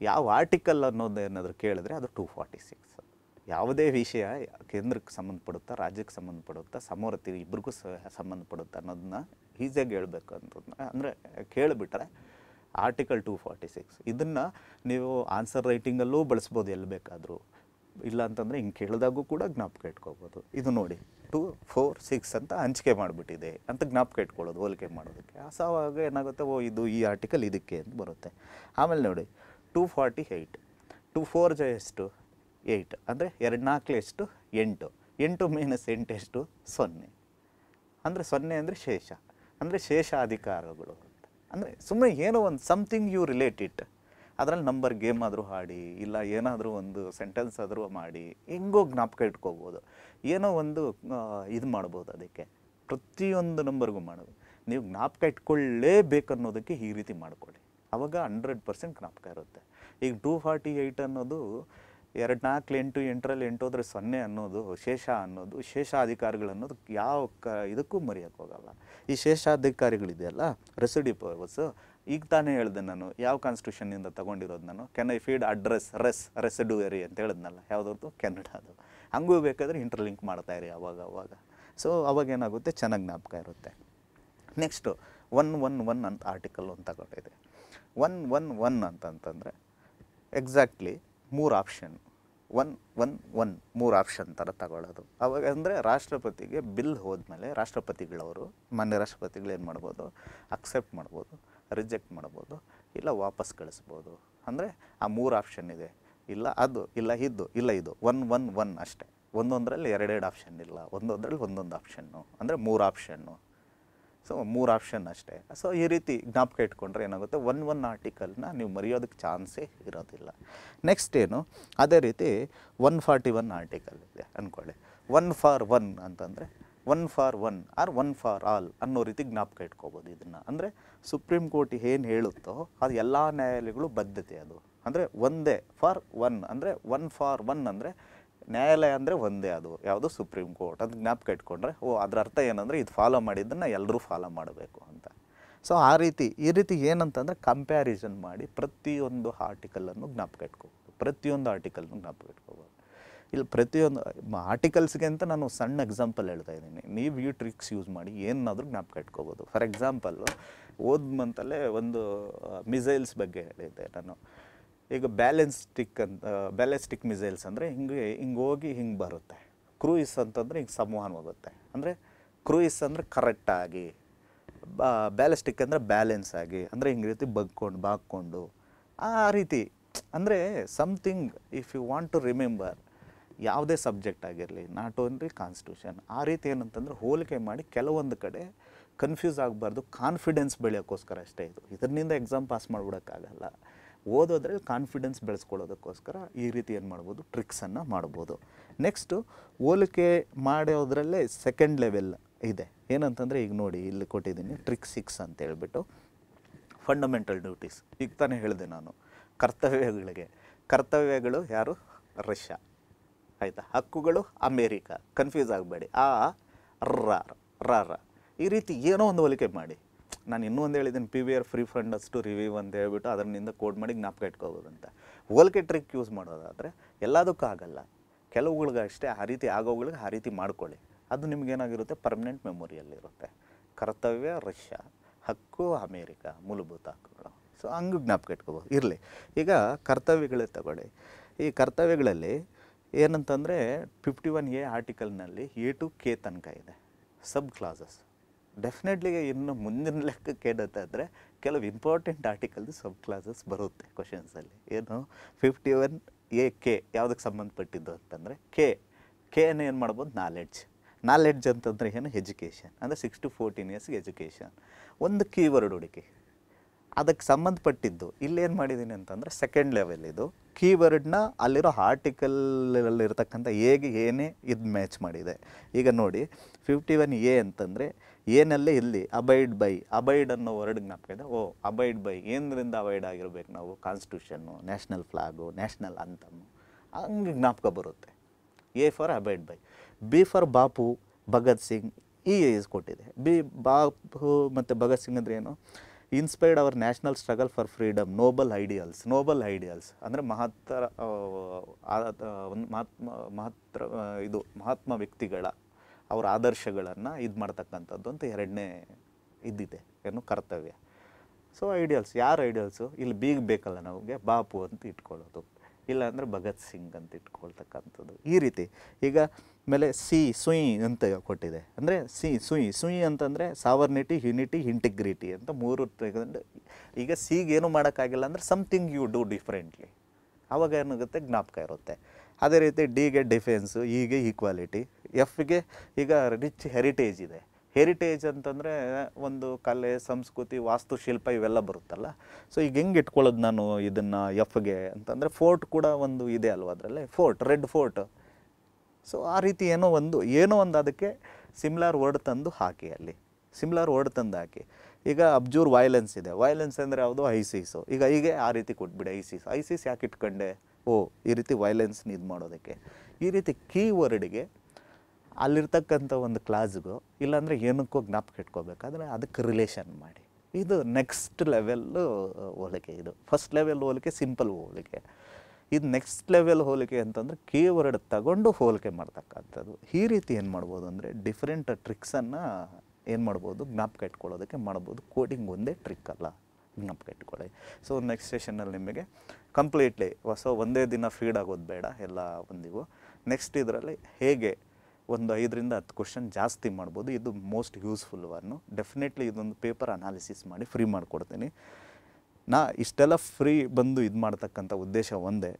ಯಾವ ಆರ್ಟಿಕಲ್ ಅನ್ನೋದು ಏನಾದರೂ ಕೇಳಿದ್ರೆ ಅದು ಟೂ ಫಾರ್ಟಿ ಸಿಕ್ಸ್ ಯಾವುದೇ ವಿಷಯ ಕೇಂದ್ರಕ್ಕೆ ಸಂಬಂಧಪಡುತ್ತಾ ರಾಜ್ಯಕ್ಕೆ ಸಂಬಂಧಪಡುತ್ತಾ ಸಮೋರತಿ ಸಹ ಸಂಬಂಧಪಡುತ್ತೆ ಅನ್ನೋದನ್ನ ಈಸಿಯಾಗಿ ಹೇಳಬೇಕು ಅಂತ ಅಂದರೆ ಕೇಳಿಬಿಟ್ರೆ ಆರ್ಟಿಕಲ್ ಟೂ ಫಾರ್ಟಿ ಸಿಕ್ಸ್ ಇದನ್ನು ನೀವು ಆನ್ಸರ್ ರೈಟಿಂಗಲ್ಲೂ ಬಳಸ್ಬೋದು ಎಲ್ಲಿ ಬೇಕಾದರೂ ಇಲ್ಲ ಅಂತಂದರೆ ಹಿಂಗೆ ಕೇಳಿದಾಗೂ ಕೂಡ ಜ್ಞಾಪಕ ಇಟ್ಕೋಬೋದು ಇದು ನೋಡಿ ಟೂ ಫೋರ್ ಸಿಕ್ಸ್ ಅಂತ ಹಂಚಿಕೆ ಮಾಡಿಬಿಟ್ಟಿದೆ ಅಂತ ಜ್ಞಾಪಕ ಇಟ್ಕೊಳ್ಳೋದು ಹೋಲಿಕೆ ಮಾಡೋದಕ್ಕೆ ಸಾವಾಗ ಏನಾಗುತ್ತೆ ಓ ಇದು ಈ ಆರ್ಟಿಕಲ್ ಇದಕ್ಕೆ ಅಂತ ಬರುತ್ತೆ ಆಮೇಲೆ ನೋಡಿ two forty eight to four ಜ ಎಷ್ಟು ಏಯ್ಟ್ ಅಂದರೆ ಎರಡು ನಾಲ್ಕು ಎಷ್ಟು ಎಂಟು ಎಂಟು ಮೈನಸ್ ಎಂಟು ಎಷ್ಟು ಸೊನ್ನೆ ಅಂದರೆ ಸೊನ್ನೆ ಅಂದರೆ ಶೇಷ ಅಂದರೆ ಶೇಷ ಅಧಿಕಾರಗಳು ಅಂದರೆ ಸುಮ್ಮನೆ ಏನೋ ಒಂದು ಸಮಥಿಂಗ್ ಯು ರಿಲೇಟ್ ಅದ್ರಲ್ಲಿ ನಂಬರ್ ಗೇಮ್ ಆದರೂ ಹಾಡಿ ಇಲ್ಲ ಏನಾದರೂ ಒಂದು ಸೆಂಟೆನ್ಸ್ ಆದರೂ ಮಾಡಿ ಹೆಂಗೋ ಜ್ಞಾಪಕ ಇಟ್ಕೋಬೋದು ಏನೋ ಒಂದು ಇದು ಮಾಡ್ಬೋದು ಅದಕ್ಕೆ ಪ್ರತಿಯೊಂದು ನಂಬರ್ಗೂ ಮಾಡೋದು ನೀವು ಜ್ಞಾಪಕ ಇಟ್ಕೊಳ್ಳೇಬೇಕು ಅನ್ನೋದಕ್ಕೆ ಈ ರೀತಿ ಮಾಡ್ಕೊಳ್ಳಿ ಆವಾಗ ಹಂಡ್ರೆಡ್ ಪರ್ಸೆಂಟ್ ಜ್ಞಾಪಕ ಇರುತ್ತೆ ಈಗ ಟೂ ಫಾರ್ಟಿ ಏಯ್ಟ್ ಅನ್ನೋದು ಎರಡು ನಾಲ್ಕು ಎಂಟು ಎಂಟರಲ್ಲಿ ಎಂಟು ಹೋದರೆ ಸೊನ್ನೆ ಅನ್ನೋದು ಶೇಷ ಅನ್ನೋದು ಶೇಷಾಧಿಕಾರಿಗಳು ಅನ್ನೋದು ಯಾವ ಕ ಇದಕ್ಕೂ ಮರೆಯೋಕ್ಕೋಗಲ್ಲ ಈ ಶೇಷಾಧಿಕಾರಿಗಳಿದೆಯಲ್ಲ ರೆಸಿಡಿ ಪರ್ವಸ್ಸು ಈಗ ತಾನೇ ಹೇಳಿದೆ ನಾನು ಯಾವ ಕಾನ್ಸ್ಟಿಟ್ಯೂಷನ್ನಿಂದ ತೊಗೊಂಡಿರೋದು ನಾನು can I feed address residuary ಅಂತ ಹೇಳಿದ್ನಲ್ಲ ಕೆನಡಾ ಅದು ಹಂಗೂ ಬೇಕಾದರೆ ಇಂಟರ್ಲಿಂಕ್ ಇರಿ ಅವಾಗ ಅವಾಗ ಸೊ ಏನಾಗುತ್ತೆ ಚೆನ್ನಾಗಿ ಜ್ಞಾಪಕ ಇರುತ್ತೆ ನೆಕ್ಸ್ಟು ಒನ್ ಒನ್ ಒನ್ ಅಂತ ಆರ್ಟಿಕಲ್ ಒಂದು ತಗೊಂಡಿದೆ ಒನ್ ಒನ್ ಒನ್ ಅಂತಂತಂದರೆ ಎಕ್ಸಾಕ್ಟ್ಲಿ ಮೂರು ಆಪ್ಷನ್ ಒನ್ ಒನ್ ಒನ್ ಮೂರು ಆಪ್ಷನ್ ಥರ ತಗೊಳ್ಳೋದು ಅವಾಗ ಅಂದರೆ ರಾಷ್ಟ್ರಪತಿಗೆ ಬಿಲ್ ಹೋದ್ಮೇಲೆ ರಾಷ್ಟ್ರಪತಿಗಳವರು ಮಾನ್ಯ ರಾಷ್ಟ್ರಪತಿಗಳು ಏನು ಮಾಡ್ಬೋದು ಅಕ್ಸೆಪ್ಟ್ ಮಾಡ್ಬೋದು ರಿಜೆಕ್ಟ್ ಮಾಡ್ಬೋದು ಇಲ್ಲ ವಾಪಸ್ ಕಳಿಸ್ಬೋದು ಅಂದರೆ ಆ ಮೂರು ಆಪ್ಷನ್ ಇದೆ ಇಲ್ಲ ಅದು ಇಲ್ಲ ಇದ್ದು ಇಲ್ಲ ಇದು ಒನ್ ಒನ್ ಒನ್ ಅಷ್ಟೇ ಒಂದೊಂದರಲ್ಲಿ ಎರಡೆರಡು ಆಪ್ಷನ್ ಇಲ್ಲ ಒಂದೊಂದರಲ್ಲಿ ಒಂದೊಂದು ಆಪ್ಷನ್ನು ಅಂದರೆ ಮೂರು ಆಪ್ಷನ್ನು ಸೊ ಮೂರು ಆಪ್ಷನ್ ಅಷ್ಟೇ ಸೊ ಈ ರೀತಿ ಜ್ಞಾಪಕ ಇಟ್ಕೊಂಡ್ರೆ ಏನಾಗುತ್ತೆ ಒನ್ ಒನ್ ಆರ್ಟಿಕಲ್ನ ನೀವು ಮರೆಯೋದಕ್ಕೆ ಚಾನ್ಸೇ ಇರೋದಿಲ್ಲ ನೆಕ್ಸ್ಟ್ ಏನು ಅದೇ ರೀತಿ ಒನ್ ಫಾರ್ಟಿ ಒನ್ ಆರ್ಟಿಕಲ್ ಇದೆ ಅಂದ್ಕೊಳ್ಳಿ ಒನ್ ಫಾರ್ ಒನ್ ಅಂತಂದರೆ one for one or one for all ಅನ್ನೋ ರೀತಿ ಜ್ಞಾಪಕ ಇಟ್ಕೋಬೋದು ಇದನ್ನು ಅಂದರೆ ಸುಪ್ರೀಂ ಕೋರ್ಟ್ ಏನು ಹೇಳುತ್ತೋ ಅದು ಎಲ್ಲ ನ್ಯಾಯಾಲಯಗಳು ಬದ್ಧತೆ ಅದು ಅಂದರೆ ಒಂದೇ ಫಾರ್ ಒನ್ ಅಂದರೆ ಒನ್ ಫಾರ್ ಒನ್ ಅಂದರೆ ನ್ಯಾಯಾಲಯ ಅಂದರೆ ಒಂದೇ ಅದು ಯಾವುದು ಸುಪ್ರೀಂ ಕೋರ್ಟ್ ಅದು ಜ್ಞಾಪಕ ಇಟ್ಕೊಂಡ್ರೆ ಓ ಅದರ ಅರ್ಥ ಏನಂದರೆ ಇದು ಫಾಲೋ ಮಾಡಿದ್ದನ್ನು ಎಲ್ಲರೂ ಫಾಲೋ ಮಾಡಬೇಕು ಅಂತ ಸೊ ಆ ರೀತಿ ಈ ರೀತಿ ಏನಂತಂದರೆ ಕಂಪ್ಯಾರಿಸನ್ ಮಾಡಿ ಪ್ರತಿಯೊಂದು ಆರ್ಟಿಕಲನ್ನು ಜ್ಞಾಪಕ ಇಟ್ಕೋಬೋದು ಪ್ರತಿಯೊಂದು ಆರ್ಟಿಕಲ್ನು ಜ್ಞಾಪಕ ಇಟ್ಕೋಬೋದು ಇಲ್ಲಿ ಪ್ರತಿಯೊಂದು ಆರ್ಟಿಕಲ್ಸ್ಗೆ ಅಂತ ನಾನು ಸಣ್ಣ ಎಕ್ಸಾಂಪಲ್ ಹೇಳ್ತಾ ಇದ್ದೀನಿ ನೀವು ಈ ಟ್ರಿಕ್ಸ್ ಯೂಸ್ ಮಾಡಿ ಏನಾದರೂ ಜ್ಞಾಪಕ ಇಟ್ಕೋಬೋದು ಫಾರ್ ಎಕ್ಸಾಂಪಲ್ಲು ಓದ್ ಮಂತಲ್ಲೇ ಒಂದು ಮಿಸೈಲ್ಸ್ ಬಗ್ಗೆ ಹೇಳಿದ್ದೆ ನಾನು ಈಗ ಸ್ಟಿಕ್ ಅಂತ ಬ್ಯಾಲೆಸ್ಟಿಕ್ ಮಿಸೈಲ್ಸ್ ಅಂದರೆ ಹಿಂಗೆ ಹಿಂಗೆ ಹೋಗಿ ಹಿಂಗೆ ಬರುತ್ತೆ ಕ್ರೂಯಿಸ್ ಅಂತಂದರೆ ಹಿಂಗೆ ಸಂವಹನ ಹೋಗುತ್ತೆ ಅಂದರೆ ಕ್ರೂಯಿಸ್ ಅಂದರೆ ಕರೆಕ್ಟಾಗಿ ಬಾ ಬ್ಯಾಲೆಸ್ಟಿಕ್ ಅಂದರೆ ಬ್ಯಾಲೆನ್ಸ್ ಆಗಿ ಅಂದರೆ ಹಿಂಗೆ ರೀತಿ ಬಗ್ಕೊಂಡು ಬಾಕ್ಕೊಂಡು ಆ ರೀತಿ ಅಂದರೆ something if you want to remember ಯಾವುದೇ ಸಬ್ಜೆಕ್ಟ್ ಆಗಿರಲಿ ನಾಟ್ ಓನ್ಲಿ ಕಾನ್ಸ್ಟಿಟ್ಯೂಷನ್ ಆ ರೀತಿ ಏನಂತಂದರೆ ಹೋಲಿಕೆ ಮಾಡಿ ಕೆಲವೊಂದು ಕಡೆ ಕನ್ಫ್ಯೂಸ್ ಆಗಬಾರ್ದು ಕಾನ್ಫಿಡೆನ್ಸ್ ಬೆಳೆಯೋಕ್ಕೋಸ್ಕರ ಅಷ್ಟೇ ಇದು ಇದರಿಂದ ಎಕ್ಸಾಮ್ ಪಾಸ್ ಮಾಡಿಬಿಡೋಕ್ಕಾಗಲ್ಲ ಓದೋದ್ರಲ್ಲಿ ಕಾನ್ಫಿಡೆನ್ಸ್ ಬೆಳೆಸ್ಕೊಳ್ಳೋದಕ್ಕೋಸ್ಕರ ಈ ರೀತಿ ಏನು ಮಾಡ್ಬೋದು ಟ್ರಿಕ್ಸನ್ನು ಮಾಡ್ಬೋದು ನೆಕ್ಸ್ಟು ಹೋಲಿಕೆ ಮಾಡೋದ್ರಲ್ಲೇ ಸೆಕೆಂಡ್ ಲೆವೆಲ್ ಇದೆ ಏನಂತಂದರೆ ಈಗ ನೋಡಿ ಇಲ್ಲಿ ಕೊಟ್ಟಿದ್ದೀನಿ ಟ್ರಿಕ್ ಸಿಕ್ಸ್ ಅಂತ ಹೇಳ್ಬಿಟ್ಟು ಫಂಡಮೆಂಟಲ್ ಡ್ಯೂಟೀಸ್ ಈಗ ತಾನೇ ಹೇಳಿದೆ ನಾನು ಕರ್ತವ್ಯಗಳಿಗೆ ಕರ್ತವ್ಯಗಳು ಯಾರು ರಷ್ಯಾ ಆಯಿತಾ ಹಕ್ಕುಗಳು ಅಮೇರಿಕ ಕನ್ಫ್ಯೂಸ್ ಆಗಬೇಡಿ ಆ ರ ರ ಈ ರೀತಿ ಏನೋ ಒಂದು ಹೋಲಿಕೆ ಮಾಡಿ ನಾನು ಇನ್ನೂ ಒಂದು ಹೇಳಿದ್ದೀನಿ P V R free fund ಅಷ್ಟು ರಿವ್ಯೂ ಅಂತ ಹೇಳ್ಬಿಟ್ಟು ಅದರಿಂದ ಕೋಡ್ ಮಾಡಿ ಜ್ಞಾಪಕ ಇಟ್ಕೋಬೋದು ಅಂತ ಹೋಲಿಕೆ ಟ್ರಿಕ್ ಯೂಸ್ ಮಾಡೋದಾದರೆ ಎಲ್ಲದಕ್ಕೂ ಆಗಲ್ಲ ಅಷ್ಟೇ ಆ ರೀತಿ ಆಗೋಗಳಿಗೆ ಆ ರೀತಿ ಮಾಡ್ಕೊಳ್ಳಿ ಅದು ನಿಮಗೇನಾಗಿರುತ್ತೆ ಪರ್ಮನೆಂಟ್ ಮೆಮೊರಿಯಲ್ಲಿರುತ್ತೆ ಕರ್ತವ್ಯ ರಷ್ಯಾ ಹಕ್ಕು ಅಮೇರಿಕ ಮೂಲಭೂತ ಹಕ್ಕುಗಳು ಸೊ ಹಂಗೆ ಜ್ಞಾಪಕ ಇಟ್ಕೋಬೋದು ಇರಲಿ ಈಗ ಕರ್ತವ್ಯಗಳೇ ತಗೊಳ್ಳಿ ಈ ಕರ್ತವ್ಯಗಳಲ್ಲಿ ಏನಂತಂದರೆ ಫಿಫ್ಟಿ ಒನ್ ಎ ಆರ್ಟಿಕಲ್ನಲ್ಲಿ ಎ ಟು ಕೆ ತನಕ ಇದೆ ಸಬ್ ಕ್ಲಾಸಸ್ ಡೆಫಿನೆಟ್ಲಿ ಇನ್ನು ಮುಂದಿನ ಲೆಕ್ಕಕ್ಕೆ ಏನಂತಂದರೆ ಕೆಲವು ಇಂಪಾರ್ಟೆಂಟ್ ಆರ್ಟಿಕಲ್ದು ಸಬ್ ಕ್ಲಾಸಸ್ ಬರುತ್ತೆ ಕ್ವಶನ್ಸಲ್ಲಿ ಏನು ಫಿಫ್ಟಿ ಒನ್ ಎ ಕೆ ಯಾವುದಕ್ಕೆ ಸಂಬಂಧಪಟ್ಟಿದ್ದು ಅಂತಂದರೆ ಕೆ ಕೆನ ಏನು ಮಾಡ್ಬೋದು ನಾಲೆಡ್ಜ್ ನಾಲೆಡ್ಜ್ ಅಂತಂದರೆ ಏನು ಎಜುಕೇಷನ್ ಅಂದರೆ ಸಿಕ್ಸ್ ಟು ಫೋರ್ಟೀನ್ ಇಯರ್ಸ್ಗೆ ಎಜುಕೇಷನ್ ಒಂದು ಕೀವರ್ಡ್ ಹುಡುಕಿ ಅದಕ್ಕೆ ಸಂಬಂಧಪಟ್ಟಿದ್ದು ಇಲ್ಲೇನು ಮಾಡಿದ್ದೀನಿ ಅಂತಂದರೆ ಸೆಕೆಂಡ್ ಲೆವೆಲ್ ಇದು ಕೀವರ್ಡ್ನ ಅಲ್ಲಿರೋ ಆರ್ಟಿಕಲಲ್ಲಿರ್ತಕ್ಕಂಥ ಹೇಗೆ ಏನೇ ಇದು ಮ್ಯಾಚ್ ಮಾಡಿದೆ ಈಗ ನೋಡಿ ಫಿಫ್ಟಿ ಒನ್ ಎ ಅಂತಂದರೆ ಏನಲ್ಲೇ ಇಲ್ಲಿ ಅಬೈಡ್ ಬೈ ಅಬೈಡ್ ಅನ್ನೋ ವರ್ಡ್ ಜ್ಞಾಪಕ ಇದೆ ಓ ಅಬೈಡ್ ಬೈ ಏನರಿಂದ ಅವಾಯ್ಡ್ ಆಗಿರ್ಬೇಕು ನಾವು constitution national flag national anthem ಹಂಗೆ ಜ್ಞಾಪಕ ಬರುತ್ತೆ A for abide by B for Bapu Bhagat Singh ಈ ಈಸ್ ಕೊಟ್ಟಿದೆ ಬಿ ಬಾಪು ಮತ್ತು ಭಗತ್ ಸಿಂಗ್ ಅಂದರೆ ಏನು inspired our national struggle for freedom noble ideals noble ideals ಅಂದರೆ ಮಹತ್ತರ ಒಂದು ಮಹಾತ್ಮ ಮಹತ್ತರ ಇದು ಮಹಾತ್ಮ ವ್ಯಕ್ತಿಗಳ ಅವರ ಆದರ್ಶಗಳನ್ನು ಇದು ಮಾಡ್ತಕ್ಕಂಥದ್ದು ಅಂತ ಎರಡನೇ ಇದ್ದಿದೆ ಏನು ಕರ್ತವ್ಯ ಸೊ ಐಡಿಯಲ್ಸ್ ಯಾರು ಐಡಿಯಲ್ಸು ಇಲ್ಲಿ ಬೀಗ್ ಬೇಕಲ್ಲ ನಮಗೆ ಬಾಪು ಅಂತ ಇಟ್ಕೊಳ್ಳೋದು ಇಲ್ಲಾಂದರೆ ಭಗತ್ ಸಿಂಗ್ ಅಂತ ಇಟ್ಕೊಳ್ತಕ್ಕಂಥದ್ದು ಈ ರೀತಿ ಈಗ ಆಮೇಲೆ ಸಿ ಸುಯಿ ಅಂತ ಕೊಟ್ಟಿದೆ ಅಂದರೆ ಸಿ ಸುಯಿ ಸುಯಿ ಅಂತಂದರೆ ಸಾವರ್ನಿಟಿ ಯುನಿಟಿ ಇಂಟಿಗ್ರಿಟಿ ಅಂತ ಮೂರು ಈಗ ಸಿಗೆ ಏನು ಮಾಡೋಕ್ಕಾಗಿಲ್ಲ ಅಂದರೆ ಸಮಥಿಂಗ್ ಯು ಡೂ ಡಿಫ್ರೆಂಟ್ಲಿ ಆವಾಗ ಏನಾಗುತ್ತೆ ಜ್ಞಾಪಕ ಇರುತ್ತೆ ಅದೇ ರೀತಿ ಡಿಗೆ ಡಿಫೆನ್ಸು ಈಗೆ ಈಕ್ವಾಲಿಟಿ ಎಫ್ಗೆ ಈಗ ರಿಚ್ ಹೆರಿಟೇಜ್ ಇದೆ ಹೆರಿಟೇಜ್ ಅಂತಂದರೆ ಒಂದು ಕಲೆ ಸಂಸ್ಕೃತಿ ವಾಸ್ತುಶಿಲ್ಪ ಇವೆಲ್ಲ ಬರುತ್ತಲ್ಲ ಸೊ ಈಗ ಹೆಂಗೆ ಇಟ್ಕೊಳ್ಳೋದು ನಾನು ಇದನ್ನು ಎಫ್ಗೆ ಅಂತಂದರೆ ಫೋರ್ಟ್ ಕೂಡ ಒಂದು ಇದೆ ಅಲ್ವ ಅದರಲ್ಲಿ ಫೋರ್ಟ್ ರೆಡ್ ಫೋರ್ಟ್ ಸೊ ಆ ರೀತಿ ಏನೋ ಒಂದು ಏನೋ ಒಂದು ಅದಕ್ಕೆ ಸಿಮ್ಲಾರ್ ವರ್ಡ್ ತಂದು ಹಾಕಿ ಅಲ್ಲಿ ಸಿಮ್ಲರ್ ವರ್ಡ್ ತಂದು ಹಾಕಿ ಈಗ ಅಬ್ಜೂರ್ ವೈಲೆನ್ಸ್ ಇದೆ ವೈಲೆನ್ಸ್ ಅಂದರೆ ಯಾವುದು ಐಸಿಸು ಈಗ ಹೀಗೆ ಆ ರೀತಿ ಕೊಟ್ಬಿಡಿ ಐಸಿಸ್ ಐಸಿಸ್ ಯಾಕೆ ಇಟ್ಕೊಂಡೆ ಓ ಈ ರೀತಿ ವೈಲೆನ್ಸ್ನ ಇದು ಮಾಡೋದಕ್ಕೆ ಈ ರೀತಿ ಕೀ ವರ್ಡ್ಗೆ ಅಲ್ಲಿರ್ತಕ್ಕಂಥ ಒಂದು ಕ್ಲಾಸ್ಗೂ ಇಲ್ಲಾಂದರೆ ಏನಕ್ಕೋ ಜ್ಞಾಪಕ ಇಟ್ಕೋಬೇಕಾದ್ರೆ ಅದಕ್ಕೆ ರಿಲೇಷನ್ ಮಾಡಿ ಇದು ನೆಕ್ಸ್ಟ್ ಲೆವೆಲ್ಲು ಹೋಲಿಕೆ ಇದು ಫಸ್ಟ್ ಲೆವೆಲ್ ಹೋಲಿಕೆ ಸಿಂಪಲ್ ಹೋಲಿಕೆ ಇದು ನೆಕ್ಸ್ಟ್ ಲೆವೆಲ್ ಹೋಲಿಕೆ ಅಂತಂದರೆ ಕೀವರ್ಡ್ ತಗೊಂಡು ಹೋಲಿಕೆ ಮಾಡ್ತಕ್ಕಂಥದ್ದು ಈ ರೀತಿ ಏನು ಮಾಡ್ಬೋದು ಅಂದರೆ ಡಿಫ್ರೆಂಟ್ ಟ್ರಿಕ್ಸನ್ನು ಏನು ಮಾಡ್ಬೋದು ಜ್ಞಾಪಕ ಇಟ್ಕೊಳ್ಳೋದಕ್ಕೆ ಮಾಡ್ಬೋದು ಕೋಡಿಂಗ್ ಒಂದೇ ಟ್ರಿಕ್ ಅಲ್ಲ ಜ್ಞಾಪಕ ಇಟ್ಕೊಳ್ಳಿ ಸೊ ನೆಕ್ಸ್ಟ್ ಸೆಷನಲ್ಲಿ ನಿಮಗೆ ಕಂಪ್ಲೀಟ್ಲಿ ಹೊಸ ಒಂದೇ ದಿನ ಫೀಡ್ ಆಗೋದು ಬೇಡ ಎಲ್ಲ ಒಂದಿಗೂ ನೆಕ್ಸ್ಟ್ ಇದರಲ್ಲಿ ಹೇಗೆ ಒಂದು ಐದರಿಂದ ಹತ್ತು ಕ್ವಶನ್ ಜಾಸ್ತಿ ಮಾಡ್ಬೋದು ಇದು ಮೋಸ್ಟ್ ಯೂಸ್ಫುಲ್ ಒನ್ನು ಡೆಫಿನೆಟ್ಲಿ ಇದೊಂದು ಪೇಪರ್ ಅನಾಲಿಸಿಸ್ ಮಾಡಿ ಫ್ರೀ ಮಾಡಿಕೊಡ್ತೀನಿ ನಾ ಇಷ್ಟೆಲ್ಲ ಫ್ರೀ ಬಂದು ಇದು ಮಾಡ್ತಕ್ಕಂಥ ಉದ್ದೇಶ ಒಂದೇ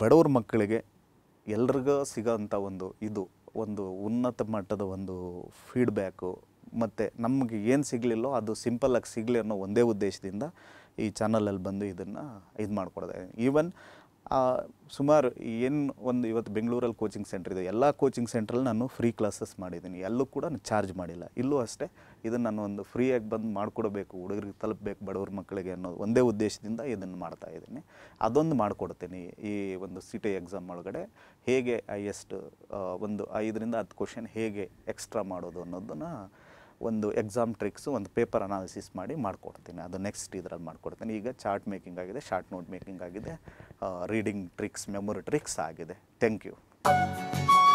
ಬಡವ್ರ ಮಕ್ಕಳಿಗೆ ಎಲ್ರಿಗೂ ಸಿಗೋಂಥ ಒಂದು ಇದು ಒಂದು ಉನ್ನತ ಮಟ್ಟದ ಒಂದು ಫೀಡ್ಬ್ಯಾಕು ಮತ್ತು ನಮಗೆ ಏನು ಸಿಗಲಿಲ್ಲೋ ಅದು ಸಿಂಪಲ್ಲಾಗಿ ಸಿಗಲಿ ಅನ್ನೋ ಒಂದೇ ಉದ್ದೇಶದಿಂದ ಈ ಚಾನಲಲ್ಲಿ ಬಂದು ಇದನ್ನು ಇದು ಮಾಡಿಕೊಡ್ದೆ ಈವನ್ ಸುಮಾರು ಏನು ಒಂದು ಇವತ್ತು ಬೆಂಗಳೂರಲ್ಲಿ ಕೋಚಿಂಗ್ ಸೆಂಟ್ರ್ ಇದೆ ಎಲ್ಲ ಕೋಚಿಂಗ್ ಸೆಂಟ್ರಲ್ಲಿ ನಾನು ಫ್ರೀ ಕ್ಲಾಸಸ್ ಮಾಡಿದ್ದೀನಿ ಎಲ್ಲೂ ಕೂಡ ನಾನು ಚಾರ್ಜ್ ಮಾಡಿಲ್ಲ ಇಲ್ಲೂ ಅಷ್ಟೇ ಇದನ್ನು ನಾನು ಒಂದು ಫ್ರೀಯಾಗಿ ಬಂದು ಮಾಡಿಕೊಡಬೇಕು ಹುಡುಗರಿಗೆ ತಲುಪಬೇಕು ಬಡವ್ರ ಮಕ್ಕಳಿಗೆ ಅನ್ನೋದು ಒಂದೇ ಉದ್ದೇಶದಿಂದ ಇದನ್ನು ಮಾಡ್ತಾ ಇದ್ದೀನಿ ಅದೊಂದು ಮಾಡಿಕೊಡ್ತೀನಿ ಈ ಒಂದು ಸಿ ಟಿ ಎಕ್ಸಾಮ್ ಒಳಗಡೆ ಹೇಗೆ ಹೈಯೆಸ್ಟ್ ಒಂದು ಐದರಿಂದ ಹತ್ತು ಕ್ವಶನ್ ಹೇಗೆ ಎಕ್ಸ್ಟ್ರಾ ಮಾಡೋದು ಅನ್ನೋದನ್ನು ಒಂದು ಎಕ್ಸಾಮ್ ಟ್ರಿಕ್ಸು ಒಂದು ಪೇಪರ್ ಅನಾಲಿಸಿಸ್ ಮಾಡಿ ಮಾಡಿಕೊಡ್ತೀನಿ ಅದು ನೆಕ್ಸ್ಟ್ ಇದರಲ್ಲಿ ಮಾಡಿಕೊಡ್ತೀನಿ ಈಗ ಚಾರ್ಟ್ ಮೇಕಿಂಗ್ ಆಗಿದೆ ಶಾರ್ಟ್ ನೋಟ್ ಮೇಕಿಂಗ್ ಆಗಿದೆ ರೀಡಿಂಗ್ ಟ್ರಿಕ್ಸ್ ಮೆಮೊರಿ ಟ್ರಿಕ್ಸ್ ಆಗಿದೆ ಥ್ಯಾಂಕ್ ಯು